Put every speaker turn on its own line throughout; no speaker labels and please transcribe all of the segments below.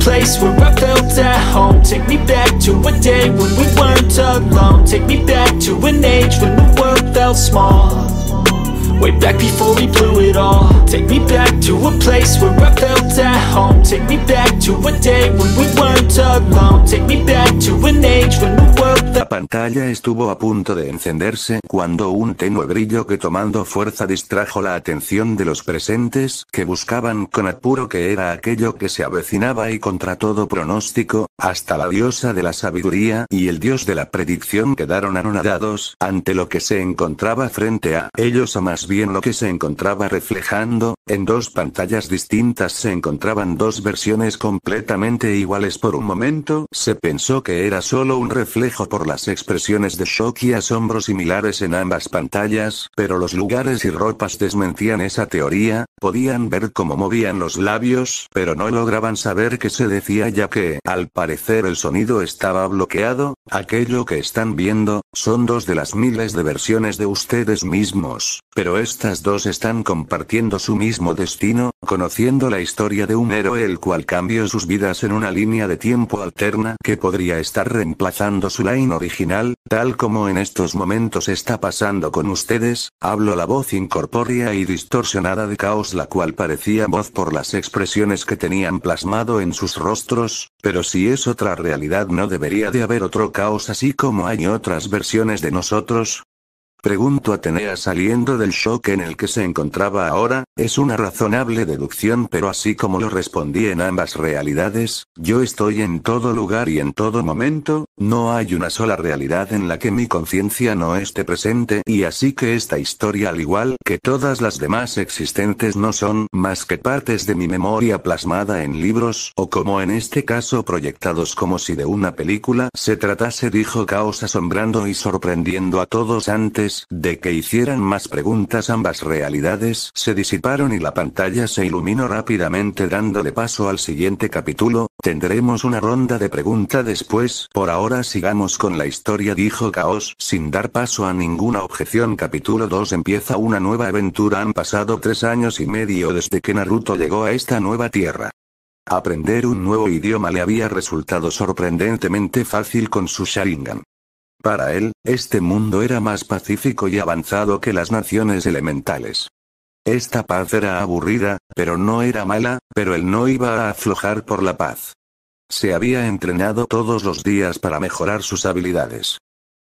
place where I felt at home Take me back to a day when we weren't alone Take me back to an age when the world felt small La pantalla estuvo a punto de encenderse cuando un tenue brillo que tomando fuerza distrajo la atención de los presentes que buscaban con apuro que era aquello que se avecinaba y contra todo pronóstico, hasta la diosa de la sabiduría y el dios de la predicción quedaron anonadados ante lo que se encontraba frente a ellos a más bien lo que se encontraba reflejando, en dos pantallas distintas se encontraban dos versiones completamente iguales por un momento, se pensó que era solo un reflejo por las expresiones de shock y asombro similares en ambas pantallas, pero los lugares y ropas desmentían esa teoría, podían ver cómo movían los labios, pero no lograban saber qué se decía ya que, al parecer el sonido estaba bloqueado, aquello que están viendo, son dos de las miles de versiones de ustedes mismos, pero estas dos están compartiendo su mismo destino, conociendo la historia de un héroe el cual cambió sus vidas en una línea de tiempo alterna que podría estar reemplazando su line original, tal como en estos momentos está pasando con ustedes, hablo la voz incorpórea y distorsionada de caos la cual parecía voz por las expresiones que tenían plasmado en sus rostros, pero si es otra realidad no debería de haber otro caos así como hay otras versiones de nosotros, Pregunto Atenea saliendo del shock en el que se encontraba ahora, es una razonable deducción pero así como lo respondí en ambas realidades, yo estoy en todo lugar y en todo momento, no hay una sola realidad en la que mi conciencia no esté presente y así que esta historia al igual que todas las demás existentes no son más que partes de mi memoria plasmada en libros o como en este caso proyectados como si de una película se tratase dijo Caos asombrando y sorprendiendo a todos antes de que hicieran más preguntas ambas realidades se disiparon y la pantalla se iluminó rápidamente dándole paso al siguiente capítulo, tendremos una ronda de pregunta después, por ahora sigamos con la historia dijo Caos sin dar paso a ninguna objeción capítulo 2 empieza una nueva aventura han pasado tres años y medio desde que Naruto llegó a esta nueva tierra. Aprender un nuevo idioma le había resultado sorprendentemente fácil con su Sharingan. Para él, este mundo era más pacífico y avanzado que las naciones elementales. Esta paz era aburrida, pero no era mala, pero él no iba a aflojar por la paz. Se había entrenado todos los días para mejorar sus habilidades.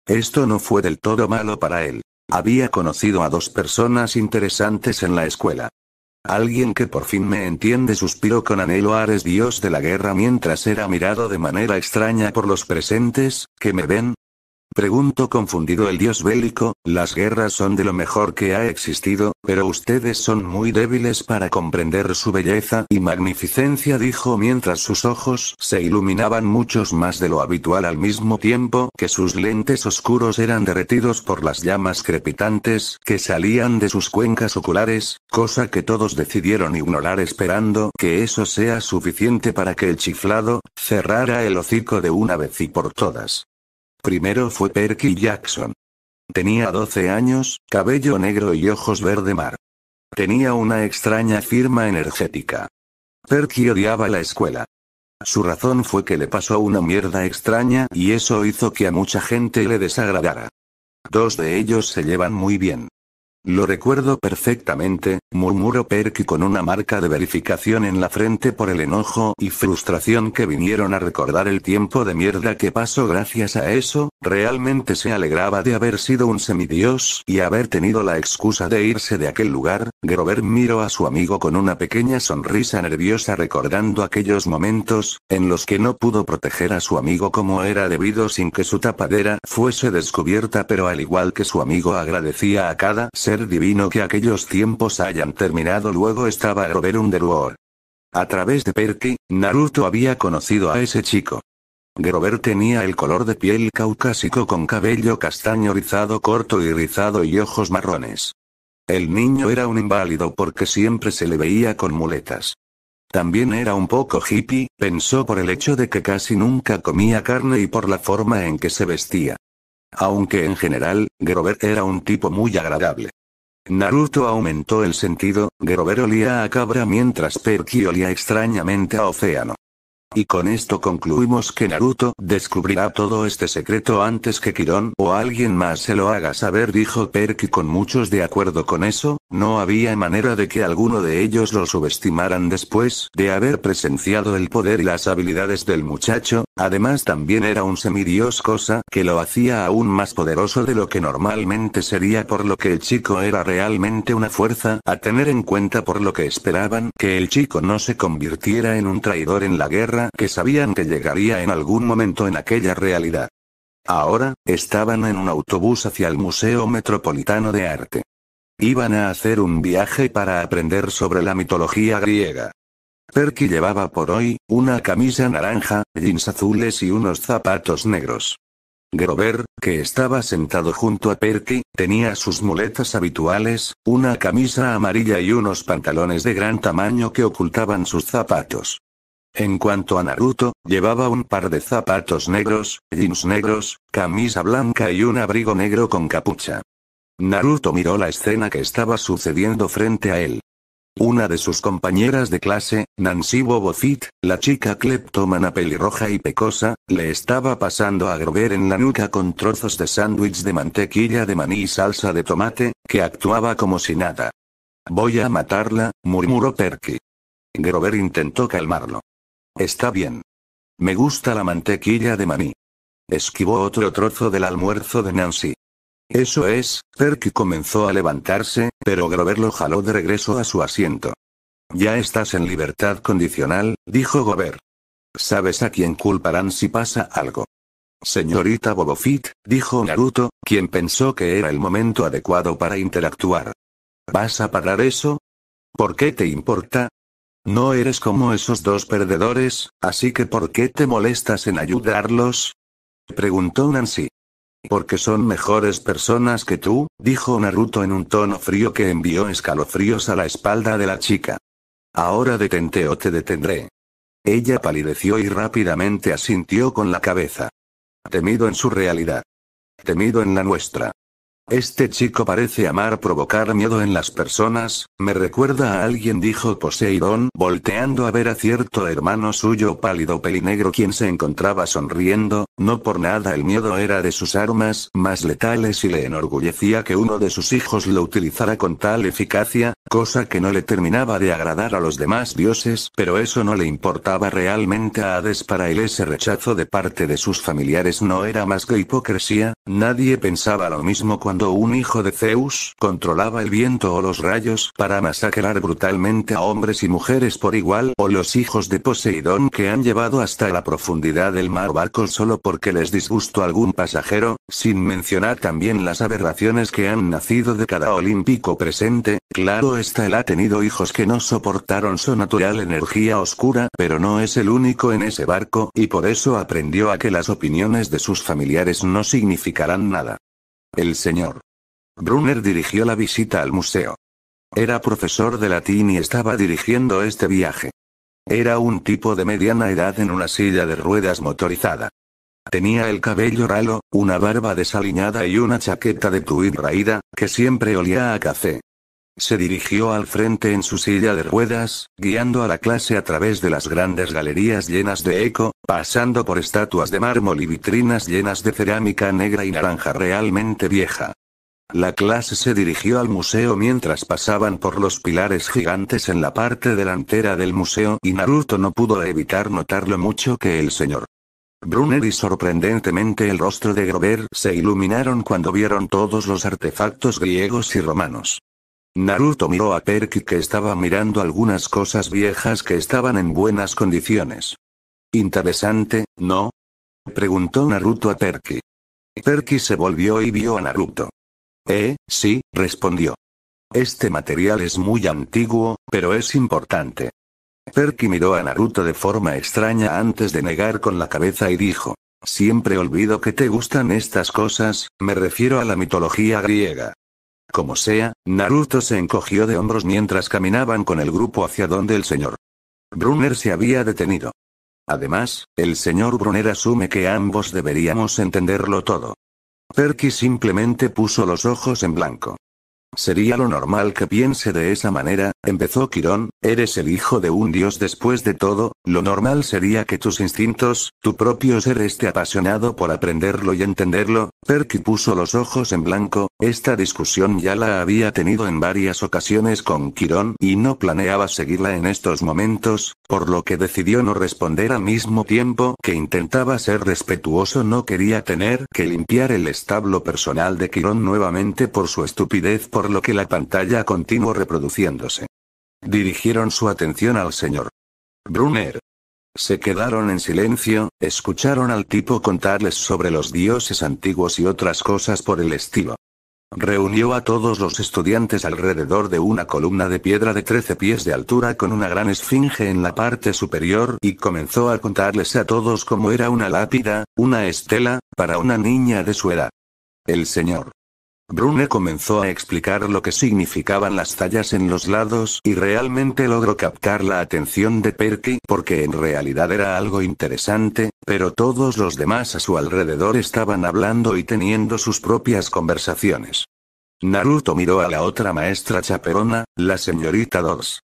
Esto no fue del todo malo para él. Había conocido a dos personas interesantes en la escuela. Alguien que por fin me entiende suspiró con anhelo Ares dios de la guerra mientras era mirado de manera extraña por los presentes, que me ven, Pregunto confundido el dios bélico, las guerras son de lo mejor que ha existido, pero ustedes son muy débiles para comprender su belleza y magnificencia dijo mientras sus ojos se iluminaban muchos más de lo habitual al mismo tiempo que sus lentes oscuros eran derretidos por las llamas crepitantes que salían de sus cuencas oculares, cosa que todos decidieron ignorar esperando que eso sea suficiente para que el chiflado cerrara el hocico de una vez y por todas. Primero fue Perky Jackson. Tenía 12 años, cabello negro y ojos verde mar. Tenía una extraña firma energética. Perky odiaba la escuela. Su razón fue que le pasó una mierda extraña y eso hizo que a mucha gente le desagradara. Dos de ellos se llevan muy bien. Lo recuerdo perfectamente, murmuró Perky con una marca de verificación en la frente por el enojo y frustración que vinieron a recordar el tiempo de mierda que pasó gracias a eso, realmente se alegraba de haber sido un semidios y haber tenido la excusa de irse de aquel lugar, Grover miró a su amigo con una pequeña sonrisa nerviosa recordando aquellos momentos, en los que no pudo proteger a su amigo como era debido sin que su tapadera fuese descubierta pero al igual que su amigo agradecía a cada ser divino que aquellos tiempos haya han terminado luego estaba Grover Underwood. A través de Perky, Naruto había conocido a ese chico. Grover tenía el color de piel caucásico con cabello castaño rizado corto y rizado y ojos marrones. El niño era un inválido porque siempre se le veía con muletas. También era un poco hippie, pensó por el hecho de que casi nunca comía carne y por la forma en que se vestía. Aunque en general, Grover era un tipo muy agradable. Naruto aumentó el sentido, Gerobero olía a cabra mientras Perky olía extrañamente a océano. Y con esto concluimos que Naruto descubrirá todo este secreto antes que Kiron o alguien más se lo haga saber, dijo Perky con muchos de acuerdo con eso, no había manera de que alguno de ellos lo subestimaran después de haber presenciado el poder y las habilidades del muchacho, además también era un semidios cosa que lo hacía aún más poderoso de lo que normalmente sería por lo que el chico era realmente una fuerza a tener en cuenta por lo que esperaban que el chico no se convirtiera en un traidor en la guerra que sabían que llegaría en algún momento en aquella realidad. Ahora, estaban en un autobús hacia el Museo Metropolitano de Arte. Iban a hacer un viaje para aprender sobre la mitología griega. Perky llevaba por hoy, una camisa naranja, jeans azules y unos zapatos negros. Grover, que estaba sentado junto a Perky, tenía sus muletas habituales, una camisa amarilla y unos pantalones de gran tamaño que ocultaban sus zapatos. En cuanto a Naruto, llevaba un par de zapatos negros, jeans negros, camisa blanca y un abrigo negro con capucha. Naruto miró la escena que estaba sucediendo frente a él. Una de sus compañeras de clase, Nancy Bobofit, la chica cleptómana pelirroja y pecosa, le estaba pasando a Grover en la nuca con trozos de sándwich de mantequilla de maní y salsa de tomate, que actuaba como si nada. Voy a matarla, murmuró Perky. Grover intentó calmarlo. Está bien. Me gusta la mantequilla de maní. Esquivó otro trozo del almuerzo de Nancy. Eso es, Perky comenzó a levantarse, pero Grover lo jaló de regreso a su asiento. Ya estás en libertad condicional, dijo Grover. ¿Sabes a quién culparán si pasa algo? Señorita Bobofit, dijo Naruto, quien pensó que era el momento adecuado para interactuar. ¿Vas a parar eso? ¿Por qué te importa? No eres como esos dos perdedores, así que ¿por qué te molestas en ayudarlos? preguntó Nancy. Porque son mejores personas que tú, dijo Naruto en un tono frío que envió escalofríos a la espalda de la chica. Ahora detente o te detendré. Ella palideció y rápidamente asintió con la cabeza. Temido en su realidad. Temido en la nuestra. Este chico parece amar provocar miedo en las personas, me recuerda a alguien dijo Poseidón volteando a ver a cierto hermano suyo pálido pelinegro quien se encontraba sonriendo, no por nada el miedo era de sus armas más letales y le enorgullecía que uno de sus hijos lo utilizara con tal eficacia, cosa que no le terminaba de agradar a los demás dioses, pero eso no le importaba realmente a Hades para él ese rechazo de parte de sus familiares no era más que hipocresía, nadie pensaba lo mismo cuando un hijo de Zeus controlaba el viento o los rayos para masacrar brutalmente a hombres y mujeres por igual, o los hijos de Poseidón que han llevado hasta la profundidad del mar barcos solo porque les disgustó algún pasajero, sin mencionar también las aberraciones que han nacido de cada olímpico presente, claro está él ha tenido hijos que no soportaron su natural energía oscura, pero no es el único en ese barco, y por eso aprendió a que las opiniones de sus familiares no significarán nada. El señor Brunner dirigió la visita al museo. Era profesor de latín y estaba dirigiendo este viaje. Era un tipo de mediana edad en una silla de ruedas motorizada. Tenía el cabello ralo, una barba desaliñada y una chaqueta de tweed raída, que siempre olía a café. Se dirigió al frente en su silla de ruedas, guiando a la clase a través de las grandes galerías llenas de eco, pasando por estatuas de mármol y vitrinas llenas de cerámica negra y naranja realmente vieja. La clase se dirigió al museo mientras pasaban por los pilares gigantes en la parte delantera del museo y Naruto no pudo evitar notar lo mucho que el señor Brunner y sorprendentemente el rostro de Grover se iluminaron cuando vieron todos los artefactos griegos y romanos. Naruto miró a Perky que estaba mirando algunas cosas viejas que estaban en buenas condiciones. Interesante, ¿no? Preguntó Naruto a Perky. Perky se volvió y vio a Naruto. Eh, sí, respondió. Este material es muy antiguo, pero es importante. Perky miró a Naruto de forma extraña antes de negar con la cabeza y dijo, Siempre olvido que te gustan estas cosas, me refiero a la mitología griega. Como sea, Naruto se encogió de hombros mientras caminaban con el grupo hacia donde el señor Brunner se había detenido. Además, el señor Brunner asume que ambos deberíamos entenderlo todo. Perky simplemente puso los ojos en blanco. Sería lo normal que piense de esa manera, empezó Quirón, eres el hijo de un dios después de todo, lo normal sería que tus instintos, tu propio ser esté apasionado por aprenderlo y entenderlo, Perky puso los ojos en blanco, esta discusión ya la había tenido en varias ocasiones con Quirón y no planeaba seguirla en estos momentos, por lo que decidió no responder al mismo tiempo que intentaba ser respetuoso no quería tener que limpiar el establo personal de Quirón nuevamente por su estupidez lo que la pantalla continuó reproduciéndose. Dirigieron su atención al señor Brunner. Se quedaron en silencio, escucharon al tipo contarles sobre los dioses antiguos y otras cosas por el estilo. Reunió a todos los estudiantes alrededor de una columna de piedra de 13 pies de altura con una gran esfinge en la parte superior y comenzó a contarles a todos cómo era una lápida, una estela, para una niña de su edad. El señor Brune comenzó a explicar lo que significaban las tallas en los lados y realmente logró captar la atención de Perky porque en realidad era algo interesante, pero todos los demás a su alrededor estaban hablando y teniendo sus propias conversaciones. Naruto miró a la otra maestra chaperona, la señorita Dors.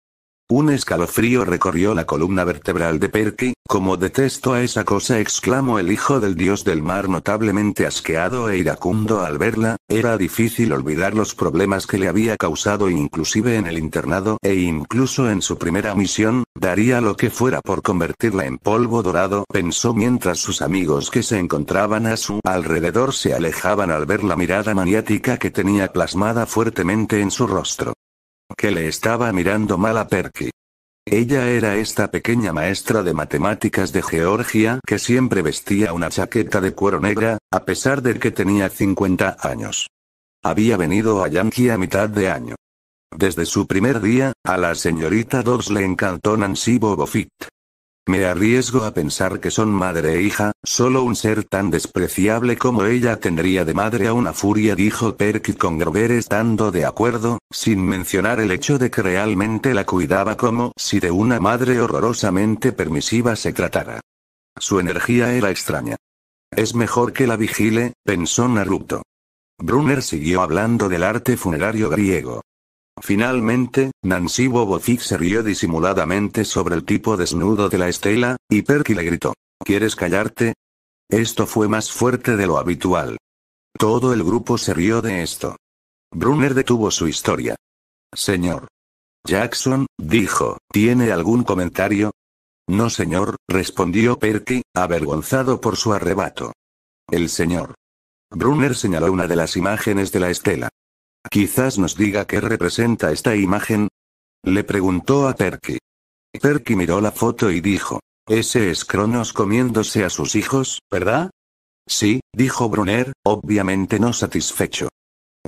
Un escalofrío recorrió la columna vertebral de Perky, como detesto a esa cosa, exclamó el hijo del dios del mar notablemente asqueado e iracundo al verla, era difícil olvidar los problemas que le había causado inclusive en el internado e incluso en su primera misión, daría lo que fuera por convertirla en polvo dorado, pensó mientras sus amigos que se encontraban a su alrededor se alejaban al ver la mirada maniática que tenía plasmada fuertemente en su rostro que le estaba mirando mal a Perky. Ella era esta pequeña maestra de matemáticas de Georgia que siempre vestía una chaqueta de cuero negra, a pesar de que tenía 50 años. Había venido a Yankee a mitad de año. Desde su primer día, a la señorita Dodds le encantó Nancy Bobofit. Me arriesgo a pensar que son madre e hija, solo un ser tan despreciable como ella tendría de madre a una furia, dijo Perk con Grover estando de acuerdo, sin mencionar el hecho de que realmente la cuidaba como si de una madre horrorosamente permisiva se tratara. Su energía era extraña. Es mejor que la vigile, pensó Naruto. Brunner siguió hablando del arte funerario griego. Finalmente, Nancy Bobofix se rió disimuladamente sobre el tipo desnudo de la estela, y Perky le gritó. ¿Quieres callarte? Esto fue más fuerte de lo habitual. Todo el grupo se rió de esto. Brunner detuvo su historia. Señor. Jackson, dijo, ¿tiene algún comentario? No, señor, respondió Perky, avergonzado por su arrebato. El señor. Brunner señaló una de las imágenes de la estela. Quizás nos diga qué representa esta imagen. Le preguntó a Perky. Perky miró la foto y dijo, ese es Cronos comiéndose a sus hijos, ¿verdad? Sí, dijo Brunner, obviamente no satisfecho.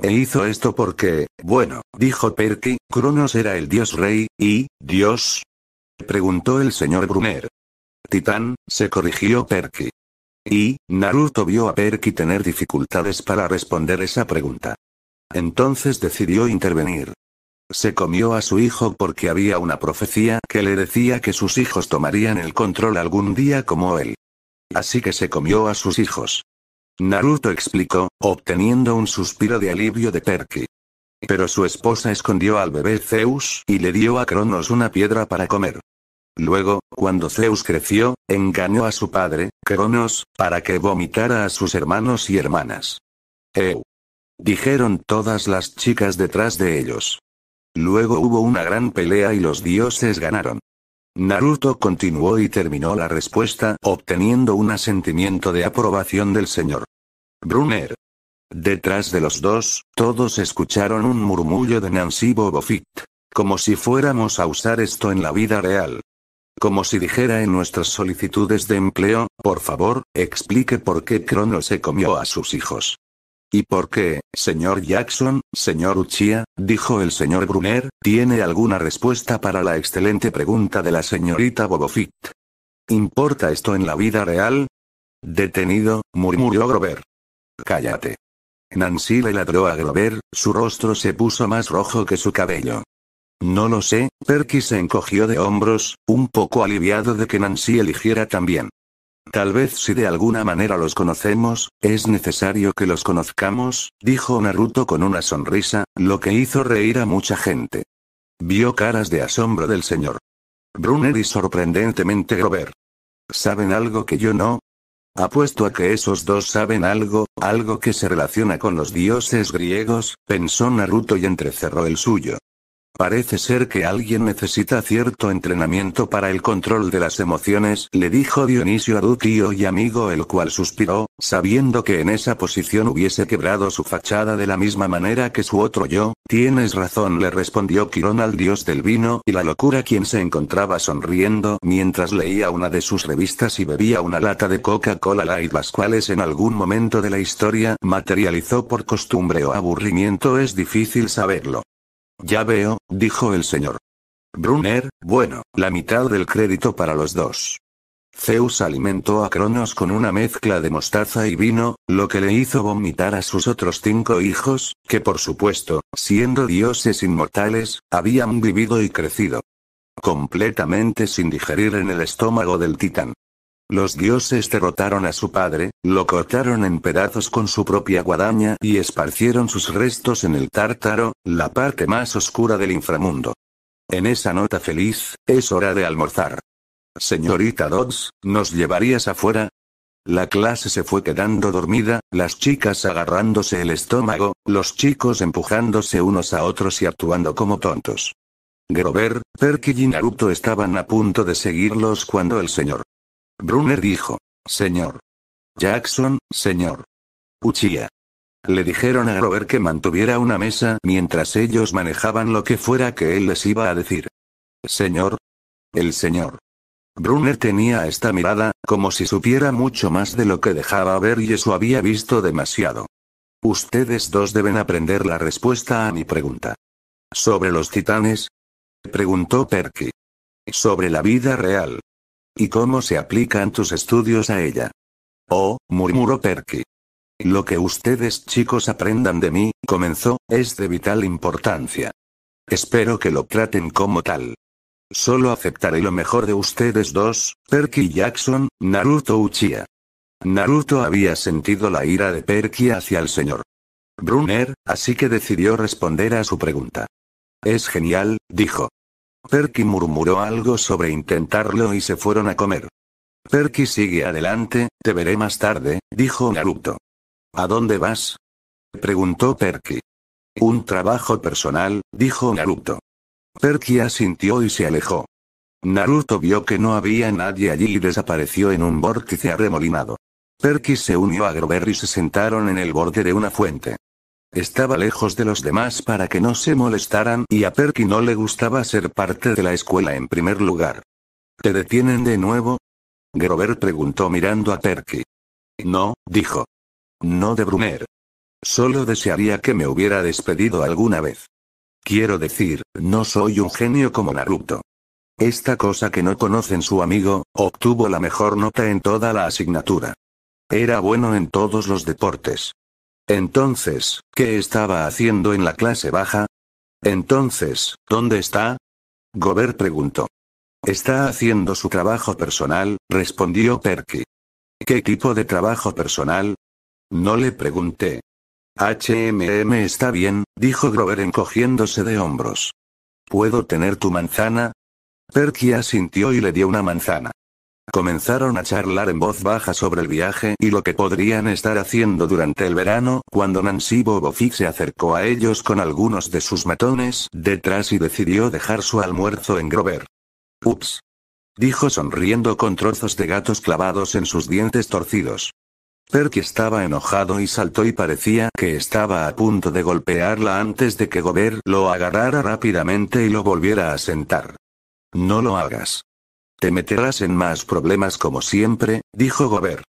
E hizo esto porque, bueno, dijo Perky, Cronos era el dios rey, y, Dios? preguntó el señor Brunner. Titán, se corrigió Perky. Y, Naruto vio a Perky tener dificultades para responder esa pregunta. Entonces decidió intervenir. Se comió a su hijo porque había una profecía que le decía que sus hijos tomarían el control algún día como él. Así que se comió a sus hijos. Naruto explicó, obteniendo un suspiro de alivio de Perky. Pero su esposa escondió al bebé Zeus y le dio a Cronos una piedra para comer. Luego, cuando Zeus creció, engañó a su padre, Cronos, para que vomitara a sus hermanos y hermanas dijeron todas las chicas detrás de ellos. Luego hubo una gran pelea y los dioses ganaron. Naruto continuó y terminó la respuesta obteniendo un asentimiento de aprobación del señor. Brunner. Detrás de los dos, todos escucharon un murmullo de Nancy Bofit. Como si fuéramos a usar esto en la vida real. Como si dijera en nuestras solicitudes de empleo, por favor, explique por qué Crono se comió a sus hijos. ¿Y por qué, señor Jackson, señor Uchia? dijo el señor Brunner, ¿tiene alguna respuesta para la excelente pregunta de la señorita Bobofit? ¿Importa esto en la vida real? Detenido, murmuró Grover. Cállate. Nancy le ladró a Grover, su rostro se puso más rojo que su cabello. No lo sé, Perky se encogió de hombros, un poco aliviado de que Nancy eligiera también. Tal vez si de alguna manera los conocemos, es necesario que los conozcamos, dijo Naruto con una sonrisa, lo que hizo reír a mucha gente. Vio caras de asombro del señor. Brunner y sorprendentemente Grover. ¿Saben algo que yo no? Apuesto a que esos dos saben algo, algo que se relaciona con los dioses griegos, pensó Naruto y entrecerró el suyo. Parece ser que alguien necesita cierto entrenamiento para el control de las emociones, le dijo Dionisio a tu tío y amigo el cual suspiró, sabiendo que en esa posición hubiese quebrado su fachada de la misma manera que su otro yo, tienes razón le respondió Quirón al dios del vino y la locura quien se encontraba sonriendo mientras leía una de sus revistas y bebía una lata de Coca-Cola Light las cuales en algún momento de la historia materializó por costumbre o aburrimiento es difícil saberlo. Ya veo, dijo el señor. Brunner, bueno, la mitad del crédito para los dos. Zeus alimentó a Cronos con una mezcla de mostaza y vino, lo que le hizo vomitar a sus otros cinco hijos, que por supuesto, siendo dioses inmortales, habían vivido y crecido. Completamente sin digerir en el estómago del titán. Los dioses derrotaron a su padre, lo cortaron en pedazos con su propia guadaña y esparcieron sus restos en el tártaro, la parte más oscura del inframundo. En esa nota feliz, es hora de almorzar. Señorita Dodds, ¿nos llevarías afuera? La clase se fue quedando dormida, las chicas agarrándose el estómago, los chicos empujándose unos a otros y actuando como tontos. Grover, Perky y Naruto estaban a punto de seguirlos cuando el señor Brunner dijo. Señor. Jackson, señor. Uchilla. Le dijeron a Grover que mantuviera una mesa mientras ellos manejaban lo que fuera que él les iba a decir. Señor. El señor. Brunner tenía esta mirada, como si supiera mucho más de lo que dejaba ver y eso había visto demasiado. Ustedes dos deben aprender la respuesta a mi pregunta. ¿Sobre los titanes? Preguntó Perky. Sobre la vida real. ¿Y cómo se aplican tus estudios a ella? Oh, murmuró Perky. Lo que ustedes chicos aprendan de mí, comenzó, es de vital importancia. Espero que lo traten como tal. Solo aceptaré lo mejor de ustedes dos, Perky Jackson, Naruto Uchiha. Naruto había sentido la ira de Perky hacia el señor Brunner, así que decidió responder a su pregunta. Es genial, dijo. Perky murmuró algo sobre intentarlo y se fueron a comer. Perky sigue adelante, te veré más tarde, dijo Naruto. ¿A dónde vas? preguntó Perky. Un trabajo personal, dijo Naruto. Perky asintió y se alejó. Naruto vio que no había nadie allí y desapareció en un vórtice arremolinado. Perky se unió a Grover y se sentaron en el borde de una fuente. Estaba lejos de los demás para que no se molestaran y a Perky no le gustaba ser parte de la escuela en primer lugar. ¿Te detienen de nuevo? Grover preguntó mirando a Perky. No, dijo. No de Brunner. Solo desearía que me hubiera despedido alguna vez. Quiero decir, no soy un genio como Naruto. Esta cosa que no conocen su amigo, obtuvo la mejor nota en toda la asignatura. Era bueno en todos los deportes. Entonces, ¿qué estaba haciendo en la clase baja? Entonces, ¿dónde está? Grover preguntó. Está haciendo su trabajo personal, respondió Perky. ¿Qué tipo de trabajo personal? No le pregunté. HMM está bien, dijo Grover encogiéndose de hombros. ¿Puedo tener tu manzana? Perky asintió y le dio una manzana. Comenzaron a charlar en voz baja sobre el viaje y lo que podrían estar haciendo durante el verano, cuando Nancy Bobofix se acercó a ellos con algunos de sus matones detrás y decidió dejar su almuerzo en Grover. Ups. Dijo sonriendo con trozos de gatos clavados en sus dientes torcidos. Perky estaba enojado y saltó y parecía que estaba a punto de golpearla antes de que Grover lo agarrara rápidamente y lo volviera a sentar. No lo hagas. Te meterás en más problemas como siempre, dijo Gobert.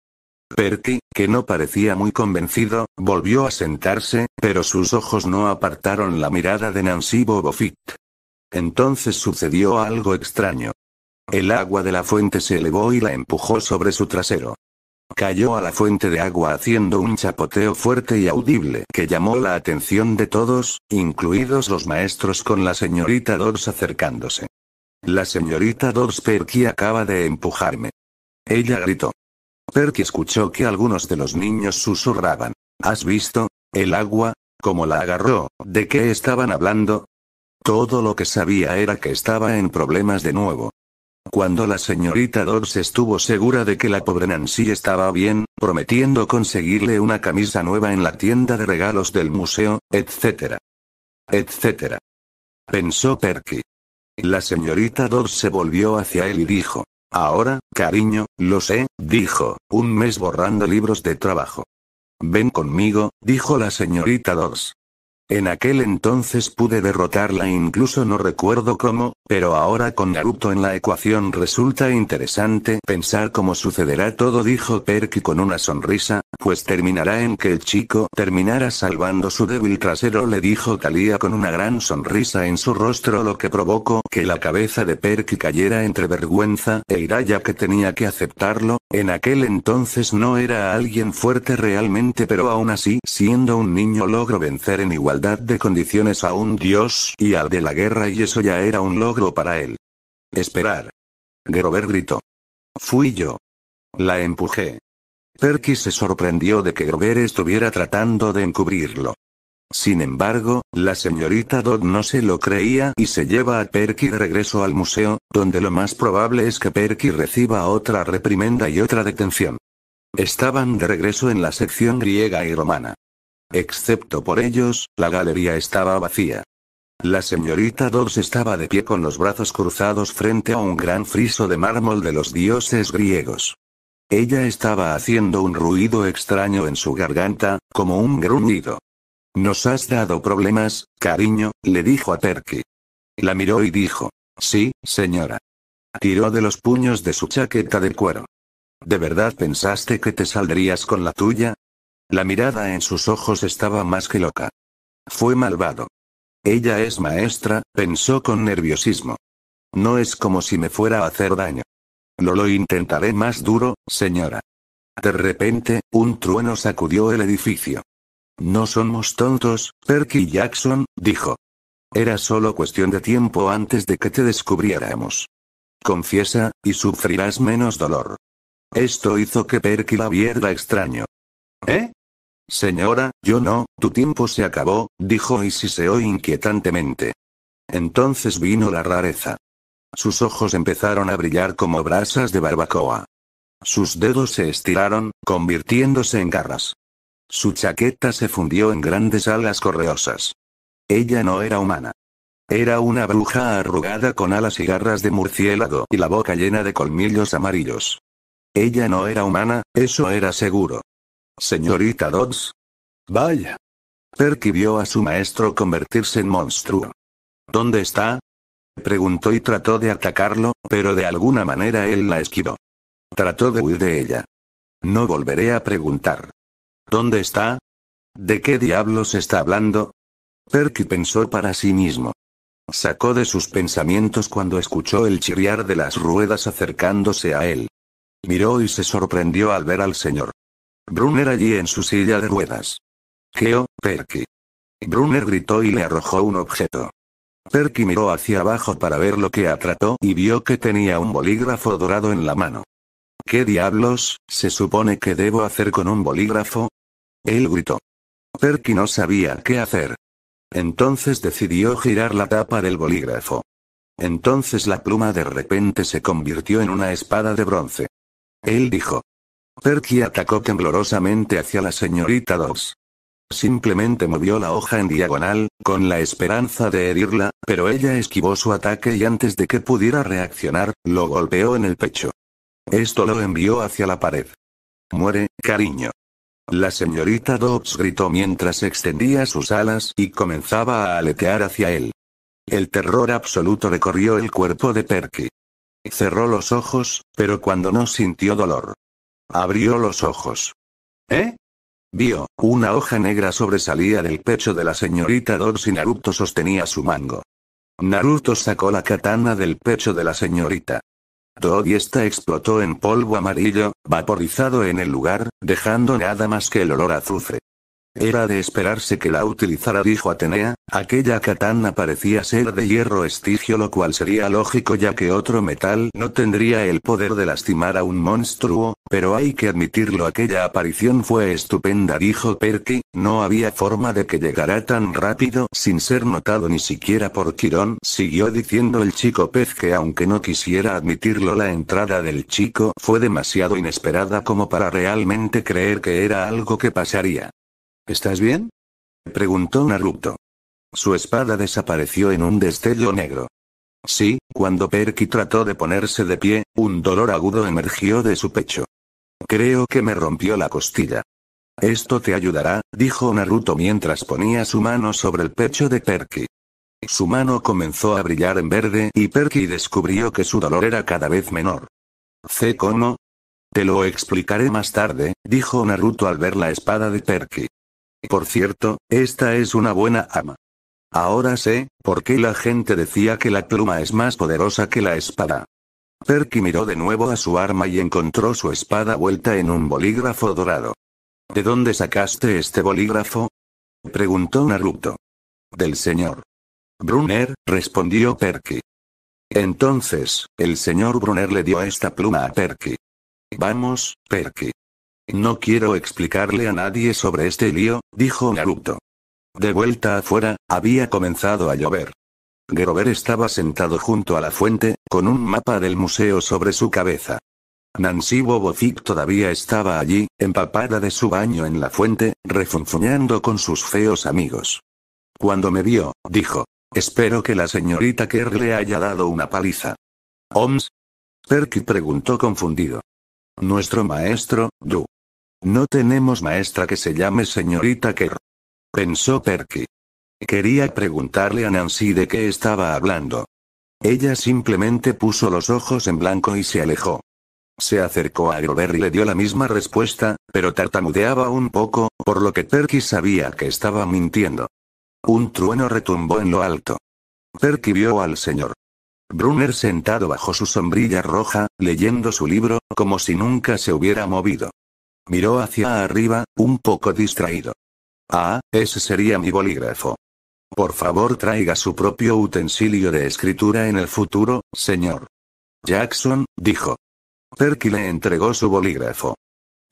Perky, que no parecía muy convencido, volvió a sentarse, pero sus ojos no apartaron la mirada de Nancy Bobofit. Entonces sucedió algo extraño. El agua de la fuente se elevó y la empujó sobre su trasero. Cayó a la fuente de agua haciendo un chapoteo fuerte y audible que llamó la atención de todos, incluidos los maestros con la señorita Dors acercándose. La señorita Dodds Perky acaba de empujarme. Ella gritó. Perky escuchó que algunos de los niños susurraban. ¿Has visto? El agua, como la agarró, ¿de qué estaban hablando? Todo lo que sabía era que estaba en problemas de nuevo. Cuando la señorita Dodds estuvo segura de que la pobre Nancy estaba bien, prometiendo conseguirle una camisa nueva en la tienda de regalos del museo, etcétera, etc. Pensó Perky. La señorita Dodds se volvió hacia él y dijo. Ahora, cariño, lo sé, dijo, un mes borrando libros de trabajo. Ven conmigo, dijo la señorita Dodds. En aquel entonces pude derrotarla incluso no recuerdo cómo, pero ahora con Naruto en la ecuación resulta interesante pensar cómo sucederá todo dijo Perky con una sonrisa, pues terminará en que el chico terminara salvando su débil trasero le dijo Talía con una gran sonrisa en su rostro lo que provocó que la cabeza de Perky cayera entre vergüenza e ira ya que tenía que aceptarlo, en aquel entonces no era alguien fuerte realmente, pero aún así, siendo un niño, logró vencer en igualdad de condiciones a un dios y al de la guerra, y eso ya era un logro para él. Esperar. Grover gritó. Fui yo. La empujé. Perky se sorprendió de que Grover estuviera tratando de encubrirlo. Sin embargo, la señorita Dodd no se lo creía y se lleva a Perky de regreso al museo, donde lo más probable es que Perky reciba otra reprimenda y otra detención. Estaban de regreso en la sección griega y romana. Excepto por ellos, la galería estaba vacía. La señorita Dodd estaba de pie con los brazos cruzados frente a un gran friso de mármol de los dioses griegos. Ella estaba haciendo un ruido extraño en su garganta, como un gruñido. Nos has dado problemas, cariño, le dijo a Terky. La miró y dijo. Sí, señora. Tiró de los puños de su chaqueta de cuero. ¿De verdad pensaste que te saldrías con la tuya? La mirada en sus ojos estaba más que loca. Fue malvado. Ella es maestra, pensó con nerviosismo. No es como si me fuera a hacer daño. No lo intentaré más duro, señora. De repente, un trueno sacudió el edificio. No somos tontos, Perky Jackson, dijo. Era solo cuestión de tiempo antes de que te descubriéramos. Confiesa, y sufrirás menos dolor. Esto hizo que Perky la viera extraño. ¿Eh? Señora, yo no, tu tiempo se acabó, dijo y inquietantemente. Entonces vino la rareza. Sus ojos empezaron a brillar como brasas de barbacoa. Sus dedos se estiraron, convirtiéndose en garras. Su chaqueta se fundió en grandes alas correosas. Ella no era humana. Era una bruja arrugada con alas y garras de murciélago y la boca llena de colmillos amarillos. Ella no era humana, eso era seguro. Señorita Dodds. Vaya. Perky vio a su maestro convertirse en monstruo. ¿Dónde está? Preguntó y trató de atacarlo, pero de alguna manera él la esquivó. Trató de huir de ella. No volveré a preguntar. ¿Dónde está? ¿De qué diablos está hablando? Perky pensó para sí mismo. Sacó de sus pensamientos cuando escuchó el chirriar de las ruedas acercándose a él. Miró y se sorprendió al ver al señor. Brunner allí en su silla de ruedas. o, oh, Perky. Brunner gritó y le arrojó un objeto. Perky miró hacia abajo para ver lo que atrató y vio que tenía un bolígrafo dorado en la mano. ¿Qué diablos, se supone que debo hacer con un bolígrafo? Él gritó. Perky no sabía qué hacer. Entonces decidió girar la tapa del bolígrafo. Entonces la pluma de repente se convirtió en una espada de bronce. Él dijo. Perky atacó temblorosamente hacia la señorita Dobbs. Simplemente movió la hoja en diagonal, con la esperanza de herirla, pero ella esquivó su ataque y antes de que pudiera reaccionar, lo golpeó en el pecho. Esto lo envió hacia la pared. Muere, cariño. La señorita Dobbs gritó mientras extendía sus alas y comenzaba a aletear hacia él. El terror absoluto recorrió el cuerpo de Perky. Cerró los ojos, pero cuando no sintió dolor. Abrió los ojos. ¿Eh? Vio, una hoja negra sobresalía del pecho de la señorita Dobbs y Naruto sostenía su mango. Naruto sacó la katana del pecho de la señorita y esta explotó en polvo amarillo, vaporizado en el lugar, dejando nada más que el olor azufre. Era de esperarse que la utilizara, dijo Atenea, aquella katana parecía ser de hierro estigio lo cual sería lógico ya que otro metal no tendría el poder de lastimar a un monstruo, pero hay que admitirlo aquella aparición fue estupenda dijo Perky, no había forma de que llegara tan rápido sin ser notado ni siquiera por Quirón, siguió diciendo el chico pez que aunque no quisiera admitirlo la entrada del chico fue demasiado inesperada como para realmente creer que era algo que pasaría. ¿Estás bien? preguntó Naruto. Su espada desapareció en un destello negro. Sí, cuando Perky trató de ponerse de pie, un dolor agudo emergió de su pecho. Creo que me rompió la costilla. Esto te ayudará, dijo Naruto mientras ponía su mano sobre el pecho de Perky. Su mano comenzó a brillar en verde y Perky descubrió que su dolor era cada vez menor. ¿C cómo? Te lo explicaré más tarde, dijo Naruto al ver la espada de Perky. Por cierto, esta es una buena ama. Ahora sé, por qué la gente decía que la pluma es más poderosa que la espada. Perky miró de nuevo a su arma y encontró su espada vuelta en un bolígrafo dorado. ¿De dónde sacaste este bolígrafo? preguntó Naruto. Del señor. Brunner, respondió Perky. Entonces, el señor Brunner le dio esta pluma a Perky. Vamos, Perky. No quiero explicarle a nadie sobre este lío, dijo Naruto. De vuelta afuera, había comenzado a llover. Grover estaba sentado junto a la fuente, con un mapa del museo sobre su cabeza. Nancy Bobozik todavía estaba allí, empapada de su baño en la fuente, refunfuñando con sus feos amigos. Cuando me vio, dijo, espero que la señorita Kerr le haya dado una paliza. ¿Oms? Perky preguntó confundido. Nuestro maestro, Du. No tenemos maestra que se llame señorita Kerr. Pensó Perky. Quería preguntarle a Nancy de qué estaba hablando. Ella simplemente puso los ojos en blanco y se alejó. Se acercó a Grover y le dio la misma respuesta, pero tartamudeaba un poco, por lo que Perky sabía que estaba mintiendo. Un trueno retumbó en lo alto. Perky vio al señor. Brunner sentado bajo su sombrilla roja, leyendo su libro, como si nunca se hubiera movido. Miró hacia arriba, un poco distraído. Ah, ese sería mi bolígrafo. Por favor traiga su propio utensilio de escritura en el futuro, señor. Jackson, dijo. Perky le entregó su bolígrafo.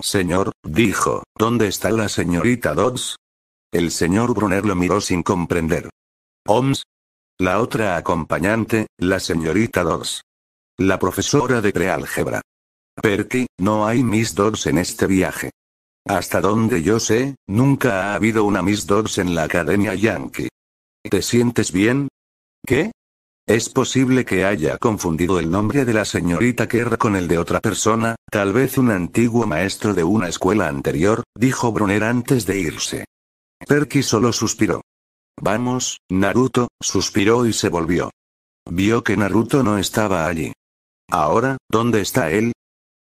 Señor, dijo, ¿dónde está la señorita Dodds? El señor Brunner lo miró sin comprender. ¿Oms? La otra acompañante, la señorita Dodds. La profesora de preálgebra. Perky, no hay Miss Dogs en este viaje. Hasta donde yo sé, nunca ha habido una Miss Dogs en la Academia Yankee. ¿Te sientes bien? ¿Qué? Es posible que haya confundido el nombre de la señorita Kerr con el de otra persona, tal vez un antiguo maestro de una escuela anterior, dijo Brunner antes de irse. Perky solo suspiró. Vamos, Naruto, suspiró y se volvió. Vio que Naruto no estaba allí. Ahora, ¿dónde está él?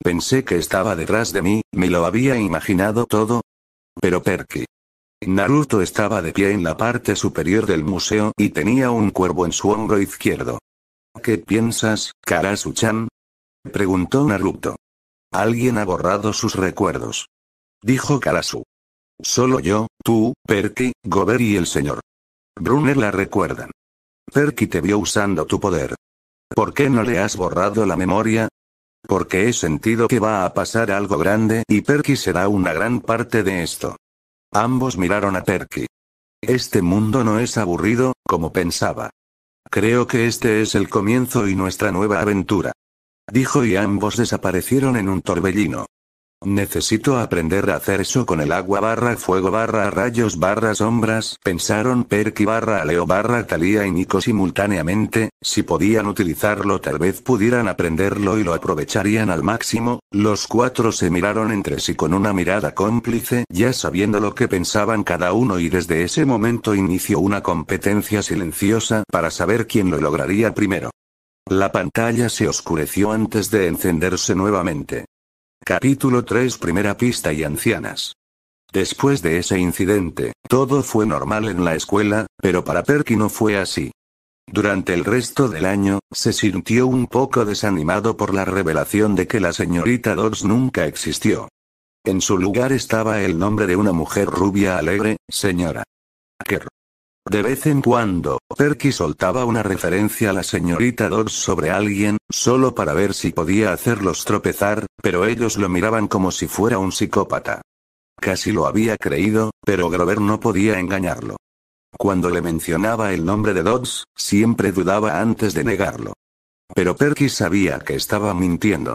Pensé que estaba detrás de mí, me lo había imaginado todo. Pero Perky. Naruto estaba de pie en la parte superior del museo y tenía un cuervo en su hombro izquierdo. ¿Qué piensas, Karasu-chan? Preguntó Naruto. Alguien ha borrado sus recuerdos. Dijo Karasu. Solo yo, tú, Perky, Gober y el señor. Brunner la recuerdan. Perky te vio usando tu poder. ¿Por qué no le has borrado la memoria? Porque he sentido que va a pasar algo grande y Perky será una gran parte de esto. Ambos miraron a Perky. Este mundo no es aburrido, como pensaba. Creo que este es el comienzo y nuestra nueva aventura. Dijo y ambos desaparecieron en un torbellino. Necesito aprender a hacer eso con el agua barra fuego barra rayos barra sombras. Pensaron Perky barra Leo barra Talía y Nico simultáneamente, si podían utilizarlo tal vez pudieran aprenderlo y lo aprovecharían al máximo. Los cuatro se miraron entre sí con una mirada cómplice, ya sabiendo lo que pensaban cada uno y desde ese momento inició una competencia silenciosa para saber quién lo lograría primero. La pantalla se oscureció antes de encenderse nuevamente. Capítulo 3 Primera pista y ancianas. Después de ese incidente, todo fue normal en la escuela, pero para Perky no fue así. Durante el resto del año, se sintió un poco desanimado por la revelación de que la señorita Dodds nunca existió. En su lugar estaba el nombre de una mujer rubia alegre, señora. Kerr. De vez en cuando, Perky soltaba una referencia a la señorita Dodds sobre alguien, solo para ver si podía hacerlos tropezar, pero ellos lo miraban como si fuera un psicópata. Casi lo había creído, pero Grover no podía engañarlo. Cuando le mencionaba el nombre de Dodds, siempre dudaba antes de negarlo. Pero Perky sabía que estaba mintiendo.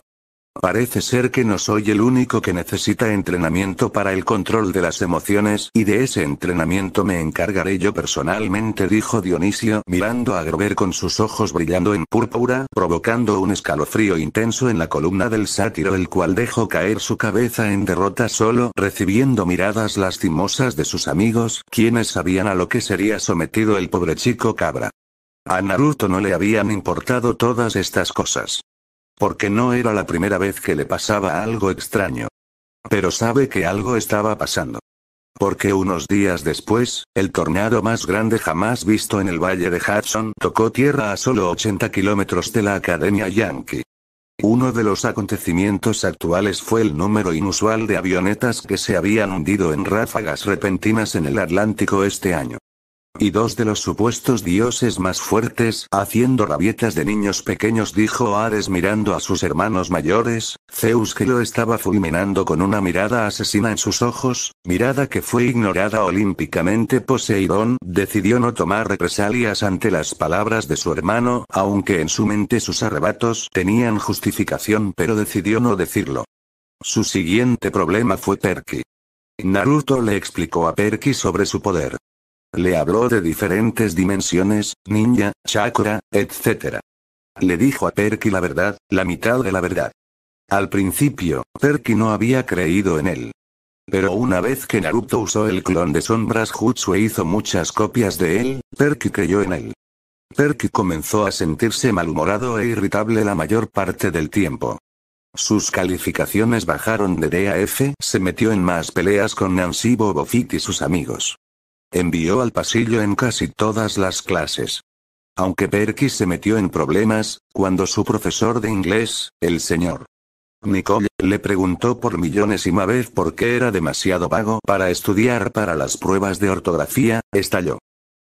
Parece ser que no soy el único que necesita entrenamiento para el control de las emociones y de ese entrenamiento me encargaré yo personalmente, dijo Dionisio, mirando a Grover con sus ojos brillando en púrpura, provocando un escalofrío intenso en la columna del sátiro, el cual dejó caer su cabeza en derrota solo, recibiendo miradas lastimosas de sus amigos, quienes sabían a lo que sería sometido el pobre chico cabra. A Naruto no le habían importado todas estas cosas. Porque no era la primera vez que le pasaba algo extraño. Pero sabe que algo estaba pasando. Porque unos días después, el tornado más grande jamás visto en el valle de Hudson tocó tierra a solo 80 kilómetros de la Academia Yankee. Uno de los acontecimientos actuales fue el número inusual de avionetas que se habían hundido en ráfagas repentinas en el Atlántico este año y dos de los supuestos dioses más fuertes, haciendo rabietas de niños pequeños, dijo Ares mirando a sus hermanos mayores, Zeus que lo estaba fulminando con una mirada asesina en sus ojos, mirada que fue ignorada olímpicamente. Poseidón decidió no tomar represalias ante las palabras de su hermano, aunque en su mente sus arrebatos tenían justificación, pero decidió no decirlo. Su siguiente problema fue Perky. Naruto le explicó a Perky sobre su poder. Le habló de diferentes dimensiones, ninja, chakra, etc. Le dijo a Perky la verdad, la mitad de la verdad. Al principio, Perky no había creído en él. Pero una vez que Naruto usó el clon de sombras Jutsu e hizo muchas copias de él, Perky creyó en él. Perky comenzó a sentirse malhumorado e irritable la mayor parte del tiempo. Sus calificaciones bajaron de D a F, se metió en más peleas con Nancy Bobofit y sus amigos envió al pasillo en casi todas las clases. Aunque Perky se metió en problemas, cuando su profesor de inglés, el señor Nicole, le preguntó por millones más vez por qué era demasiado vago para estudiar para las pruebas de ortografía, estalló.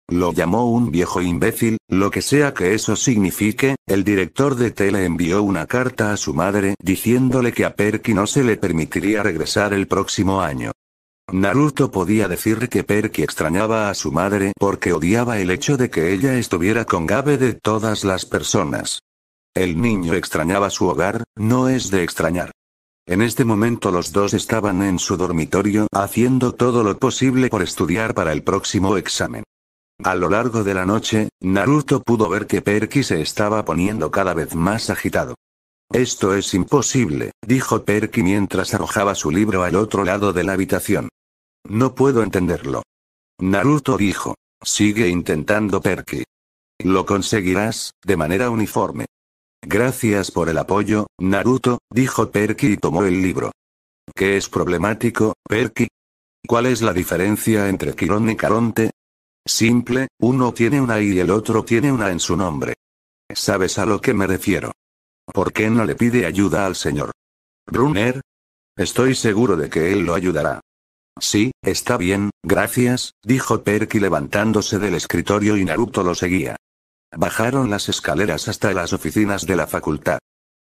Lo llamó un viejo imbécil, lo que sea que eso signifique, el director de tele envió una carta a su madre diciéndole que a Perky no se le permitiría regresar el próximo año. Naruto podía decir que Perky extrañaba a su madre porque odiaba el hecho de que ella estuviera con Gabe de todas las personas. El niño extrañaba su hogar, no es de extrañar. En este momento los dos estaban en su dormitorio haciendo todo lo posible por estudiar para el próximo examen. A lo largo de la noche, Naruto pudo ver que Perky se estaba poniendo cada vez más agitado. Esto es imposible, dijo Perky mientras arrojaba su libro al otro lado de la habitación. No puedo entenderlo. Naruto dijo. Sigue intentando Perky. Lo conseguirás, de manera uniforme. Gracias por el apoyo, Naruto, dijo Perky y tomó el libro. ¿Qué es problemático, Perky? ¿Cuál es la diferencia entre Kirón y Caronte? Simple, uno tiene una y el otro tiene una en su nombre. ¿Sabes a lo que me refiero? ¿Por qué no le pide ayuda al señor? Brunner? Estoy seguro de que él lo ayudará. Sí, está bien, gracias, dijo Perky levantándose del escritorio y Naruto lo seguía. Bajaron las escaleras hasta las oficinas de la facultad.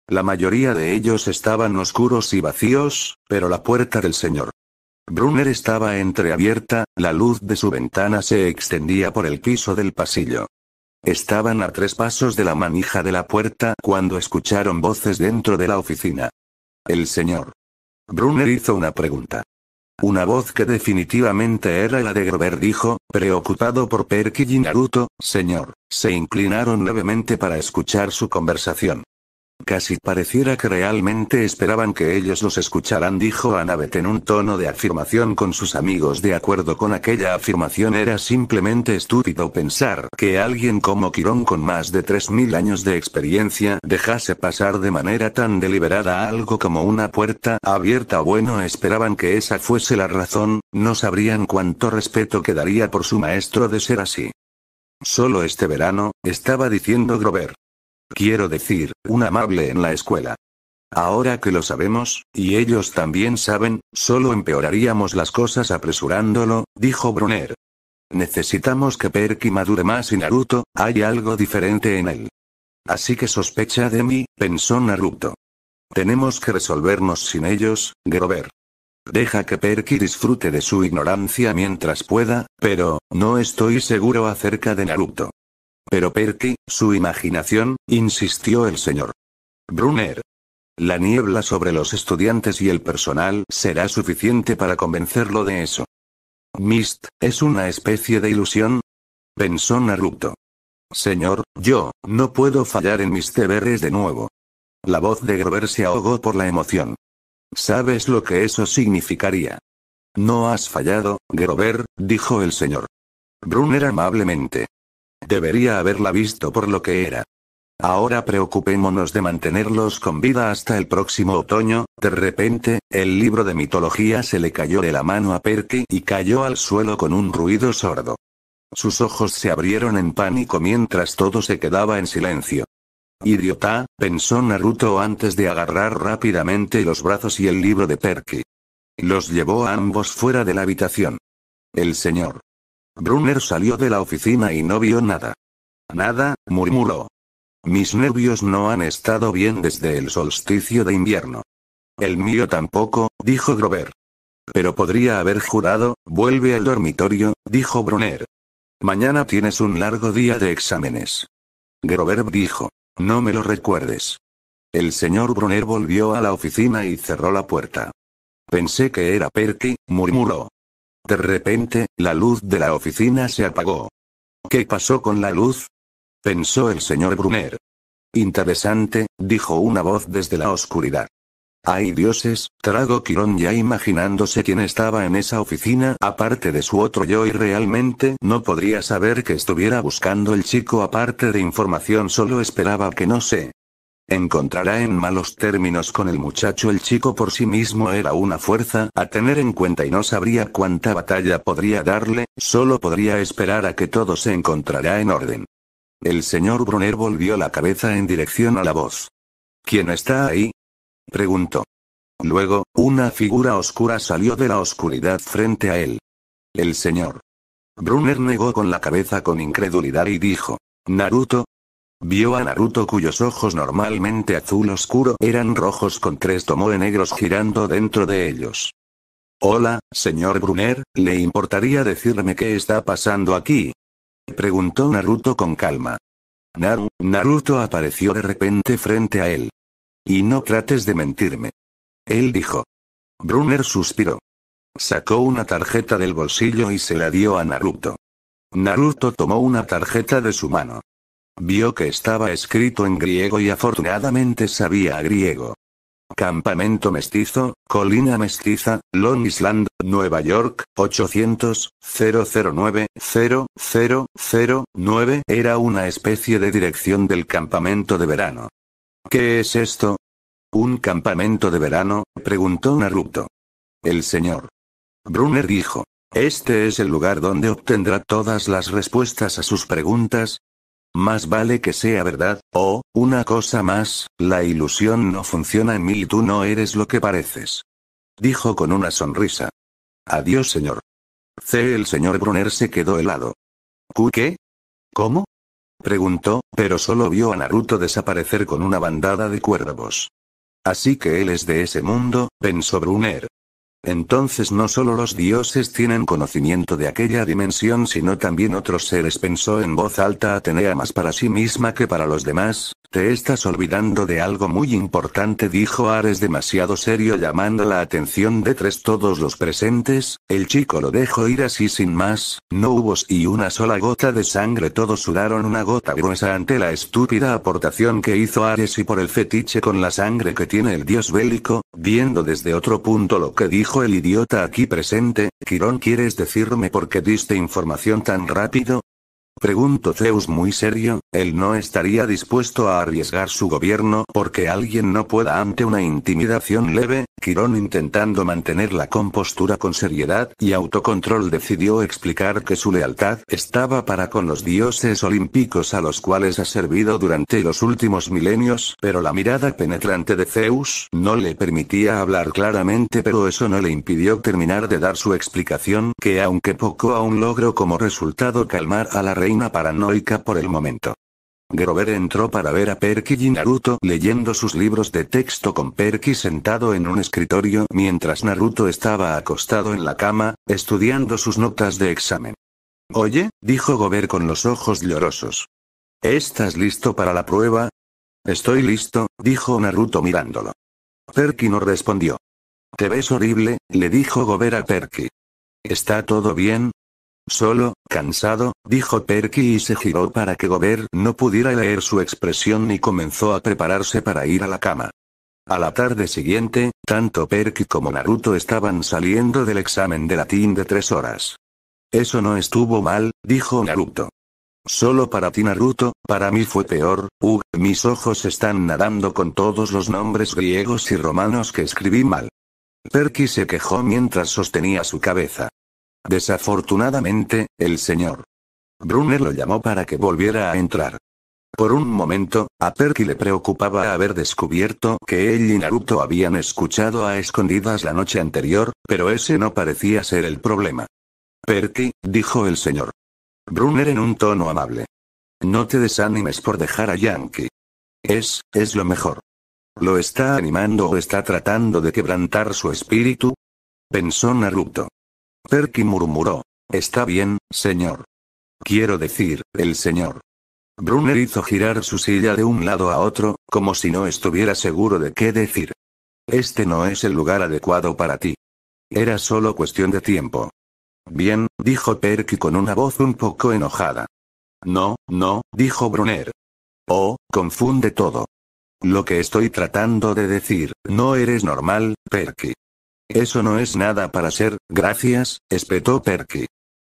La mayoría de ellos estaban oscuros y vacíos, pero la puerta del señor Brunner estaba entreabierta, la luz de su ventana se extendía por el piso del pasillo. Estaban a tres pasos de la manija de la puerta cuando escucharon voces dentro de la oficina. El señor Brunner hizo una pregunta. Una voz que definitivamente era la de Grover dijo, preocupado por Perky y Naruto, señor. Se inclinaron levemente para escuchar su conversación. Casi pareciera que realmente esperaban que ellos los escucharan, dijo Annabeth en un tono de afirmación con sus amigos. De acuerdo con aquella afirmación, era simplemente estúpido pensar que alguien como Quirón, con más de 3.000 años de experiencia, dejase pasar de manera tan deliberada algo como una puerta abierta. Bueno, esperaban que esa fuese la razón, no sabrían cuánto respeto quedaría por su maestro de ser así. Solo este verano, estaba diciendo Grover. Quiero decir, un amable en la escuela. Ahora que lo sabemos, y ellos también saben, solo empeoraríamos las cosas apresurándolo, dijo Brunner. Necesitamos que Perky madure más y Naruto, hay algo diferente en él. Así que sospecha de mí, pensó Naruto. Tenemos que resolvernos sin ellos, Grover. Deja que Perky disfrute de su ignorancia mientras pueda, pero, no estoy seguro acerca de Naruto. Pero Perky, su imaginación, insistió el señor. Brunner. La niebla sobre los estudiantes y el personal será suficiente para convencerlo de eso. Mist, ¿es una especie de ilusión? Pensó Naruto. Señor, yo, no puedo fallar en mis deberes de nuevo. La voz de Grover se ahogó por la emoción. ¿Sabes lo que eso significaría? No has fallado, Grover, dijo el señor. Brunner amablemente. Debería haberla visto por lo que era. Ahora preocupémonos de mantenerlos con vida hasta el próximo otoño. De repente, el libro de mitología se le cayó de la mano a Perky y cayó al suelo con un ruido sordo. Sus ojos se abrieron en pánico mientras todo se quedaba en silencio. Idiota, pensó Naruto antes de agarrar rápidamente los brazos y el libro de Perky. Los llevó a ambos fuera de la habitación. El señor Brunner salió de la oficina y no vio nada. Nada, murmuró. Mis nervios no han estado bien desde el solsticio de invierno. El mío tampoco, dijo Grover. Pero podría haber jurado, vuelve al dormitorio, dijo Brunner. Mañana tienes un largo día de exámenes. Grover dijo, no me lo recuerdes. El señor Brunner volvió a la oficina y cerró la puerta. Pensé que era Perky, murmuró. De repente, la luz de la oficina se apagó. ¿Qué pasó con la luz? pensó el señor Brunner. Interesante, dijo una voz desde la oscuridad. Ay dioses, trago Quirón ya imaginándose quién estaba en esa oficina aparte de su otro yo y realmente no podría saber que estuviera buscando el chico aparte de información solo esperaba que no sé encontrará en malos términos con el muchacho. El chico por sí mismo era una fuerza a tener en cuenta y no sabría cuánta batalla podría darle, solo podría esperar a que todo se encontrará en orden. El señor Brunner volvió la cabeza en dirección a la voz. ¿Quién está ahí? preguntó. Luego, una figura oscura salió de la oscuridad frente a él. El señor. Brunner negó con la cabeza con incredulidad y dijo, Naruto, Vio a Naruto cuyos ojos normalmente azul oscuro eran rojos con tres tomoe negros girando dentro de ellos. Hola, señor Brunner, ¿le importaría decirme qué está pasando aquí? Preguntó Naruto con calma. Naru, Naruto apareció de repente frente a él. Y no trates de mentirme. Él dijo. Brunner suspiró. Sacó una tarjeta del bolsillo y se la dio a Naruto. Naruto tomó una tarjeta de su mano. Vio que estaba escrito en griego y afortunadamente sabía griego. Campamento mestizo, Colina Mestiza, Long Island, Nueva York, 800-009-0009 era una especie de dirección del campamento de verano. ¿Qué es esto? ¿Un campamento de verano? preguntó Naruto. El señor. Brunner dijo. Este es el lugar donde obtendrá todas las respuestas a sus preguntas, más vale que sea verdad, o, oh, una cosa más, la ilusión no funciona en mí y tú no eres lo que pareces. Dijo con una sonrisa. Adiós, señor. C. El señor Brunner se quedó helado. qué? ¿Cómo? Preguntó, pero solo vio a Naruto desaparecer con una bandada de cuervos. Así que él es de ese mundo, pensó Brunner. Entonces no solo los dioses tienen conocimiento de aquella dimensión sino también otros seres pensó en voz alta Atenea más para sí misma que para los demás, te estás olvidando de algo muy importante dijo Ares demasiado serio llamando la atención de tres todos los presentes, el chico lo dejó ir así sin más, no hubo si una sola gota de sangre todos sudaron una gota gruesa ante la estúpida aportación que hizo Ares y por el fetiche con la sangre que tiene el dios bélico, viendo desde otro punto lo que dijo dijo el idiota aquí presente, Quirón ¿quieres decirme por qué diste información tan rápido? Pregunto Zeus muy serio, él no estaría dispuesto a arriesgar su gobierno porque alguien no pueda ante una intimidación leve, Quirón intentando mantener la compostura con seriedad y autocontrol decidió explicar que su lealtad estaba para con los dioses olímpicos a los cuales ha servido durante los últimos milenios, pero la mirada penetrante de Zeus no le permitía hablar claramente pero eso no le impidió terminar de dar su explicación que aunque poco aún logró como resultado calmar a la reina paranoica por el momento. Grover entró para ver a Perky y Naruto leyendo sus libros de texto con Perky sentado en un escritorio mientras Naruto estaba acostado en la cama, estudiando sus notas de examen. Oye, dijo Gober con los ojos llorosos. ¿Estás listo para la prueba? Estoy listo, dijo Naruto mirándolo. Perky no respondió. Te ves horrible, le dijo Gober a Perky. ¿Está todo bien? Solo, cansado, dijo Perky y se giró para que Gobert no pudiera leer su expresión y comenzó a prepararse para ir a la cama. A la tarde siguiente, tanto Perky como Naruto estaban saliendo del examen de latín de tres horas. Eso no estuvo mal, dijo Naruto. Solo para ti Naruto, para mí fue peor, uh, mis ojos están nadando con todos los nombres griegos y romanos que escribí mal. Perky se quejó mientras sostenía su cabeza. Desafortunadamente, el señor Brunner lo llamó para que volviera a entrar. Por un momento, a Perky le preocupaba haber descubierto que él y Naruto habían escuchado a escondidas la noche anterior, pero ese no parecía ser el problema. Perky, dijo el señor Brunner en un tono amable. No te desanimes por dejar a Yankee. Es, es lo mejor. ¿Lo está animando o está tratando de quebrantar su espíritu? Pensó Naruto. Perky murmuró. Está bien, señor. Quiero decir, el señor. Brunner hizo girar su silla de un lado a otro, como si no estuviera seguro de qué decir. Este no es el lugar adecuado para ti. Era solo cuestión de tiempo. Bien, dijo Perky con una voz un poco enojada. No, no, dijo Brunner. Oh, confunde todo. Lo que estoy tratando de decir, no eres normal, Perky. Eso no es nada para ser, gracias, espetó Perky.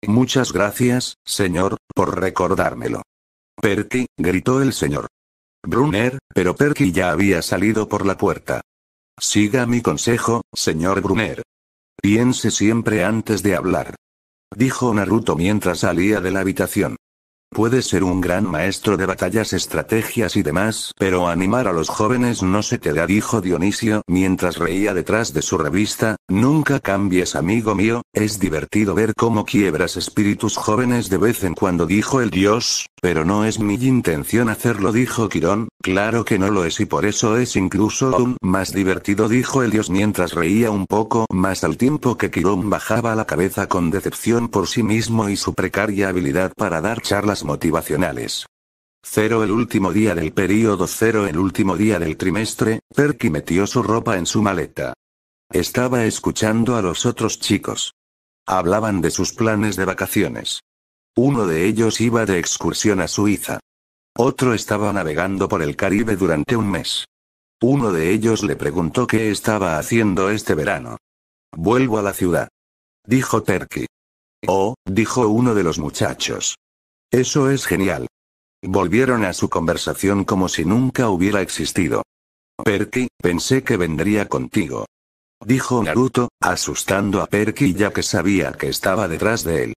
Muchas gracias, señor, por recordármelo. Perky, gritó el señor. Brunner, pero Perky ya había salido por la puerta. Siga mi consejo, señor Brunner. Piense siempre antes de hablar. Dijo Naruto mientras salía de la habitación. Puedes ser un gran maestro de batallas, estrategias y demás, pero animar a los jóvenes no se te da, dijo Dionisio mientras reía detrás de su revista, nunca cambies amigo mío, es divertido ver cómo quiebras espíritus jóvenes de vez en cuando, dijo el dios, pero no es mi intención hacerlo, dijo Quirón, Claro que no lo es y por eso es incluso aún más divertido, dijo el dios mientras reía un poco más al tiempo que Quirón bajaba la cabeza con decepción por sí mismo y su precaria habilidad para dar charlas motivacionales. Cero el último día del periodo cero el último día del trimestre, Perky metió su ropa en su maleta. Estaba escuchando a los otros chicos. Hablaban de sus planes de vacaciones. Uno de ellos iba de excursión a Suiza. Otro estaba navegando por el Caribe durante un mes. Uno de ellos le preguntó qué estaba haciendo este verano. Vuelvo a la ciudad. Dijo Perky. Oh, dijo uno de los muchachos. Eso es genial. Volvieron a su conversación como si nunca hubiera existido. Perky, pensé que vendría contigo. Dijo Naruto, asustando a Perky ya que sabía que estaba detrás de él.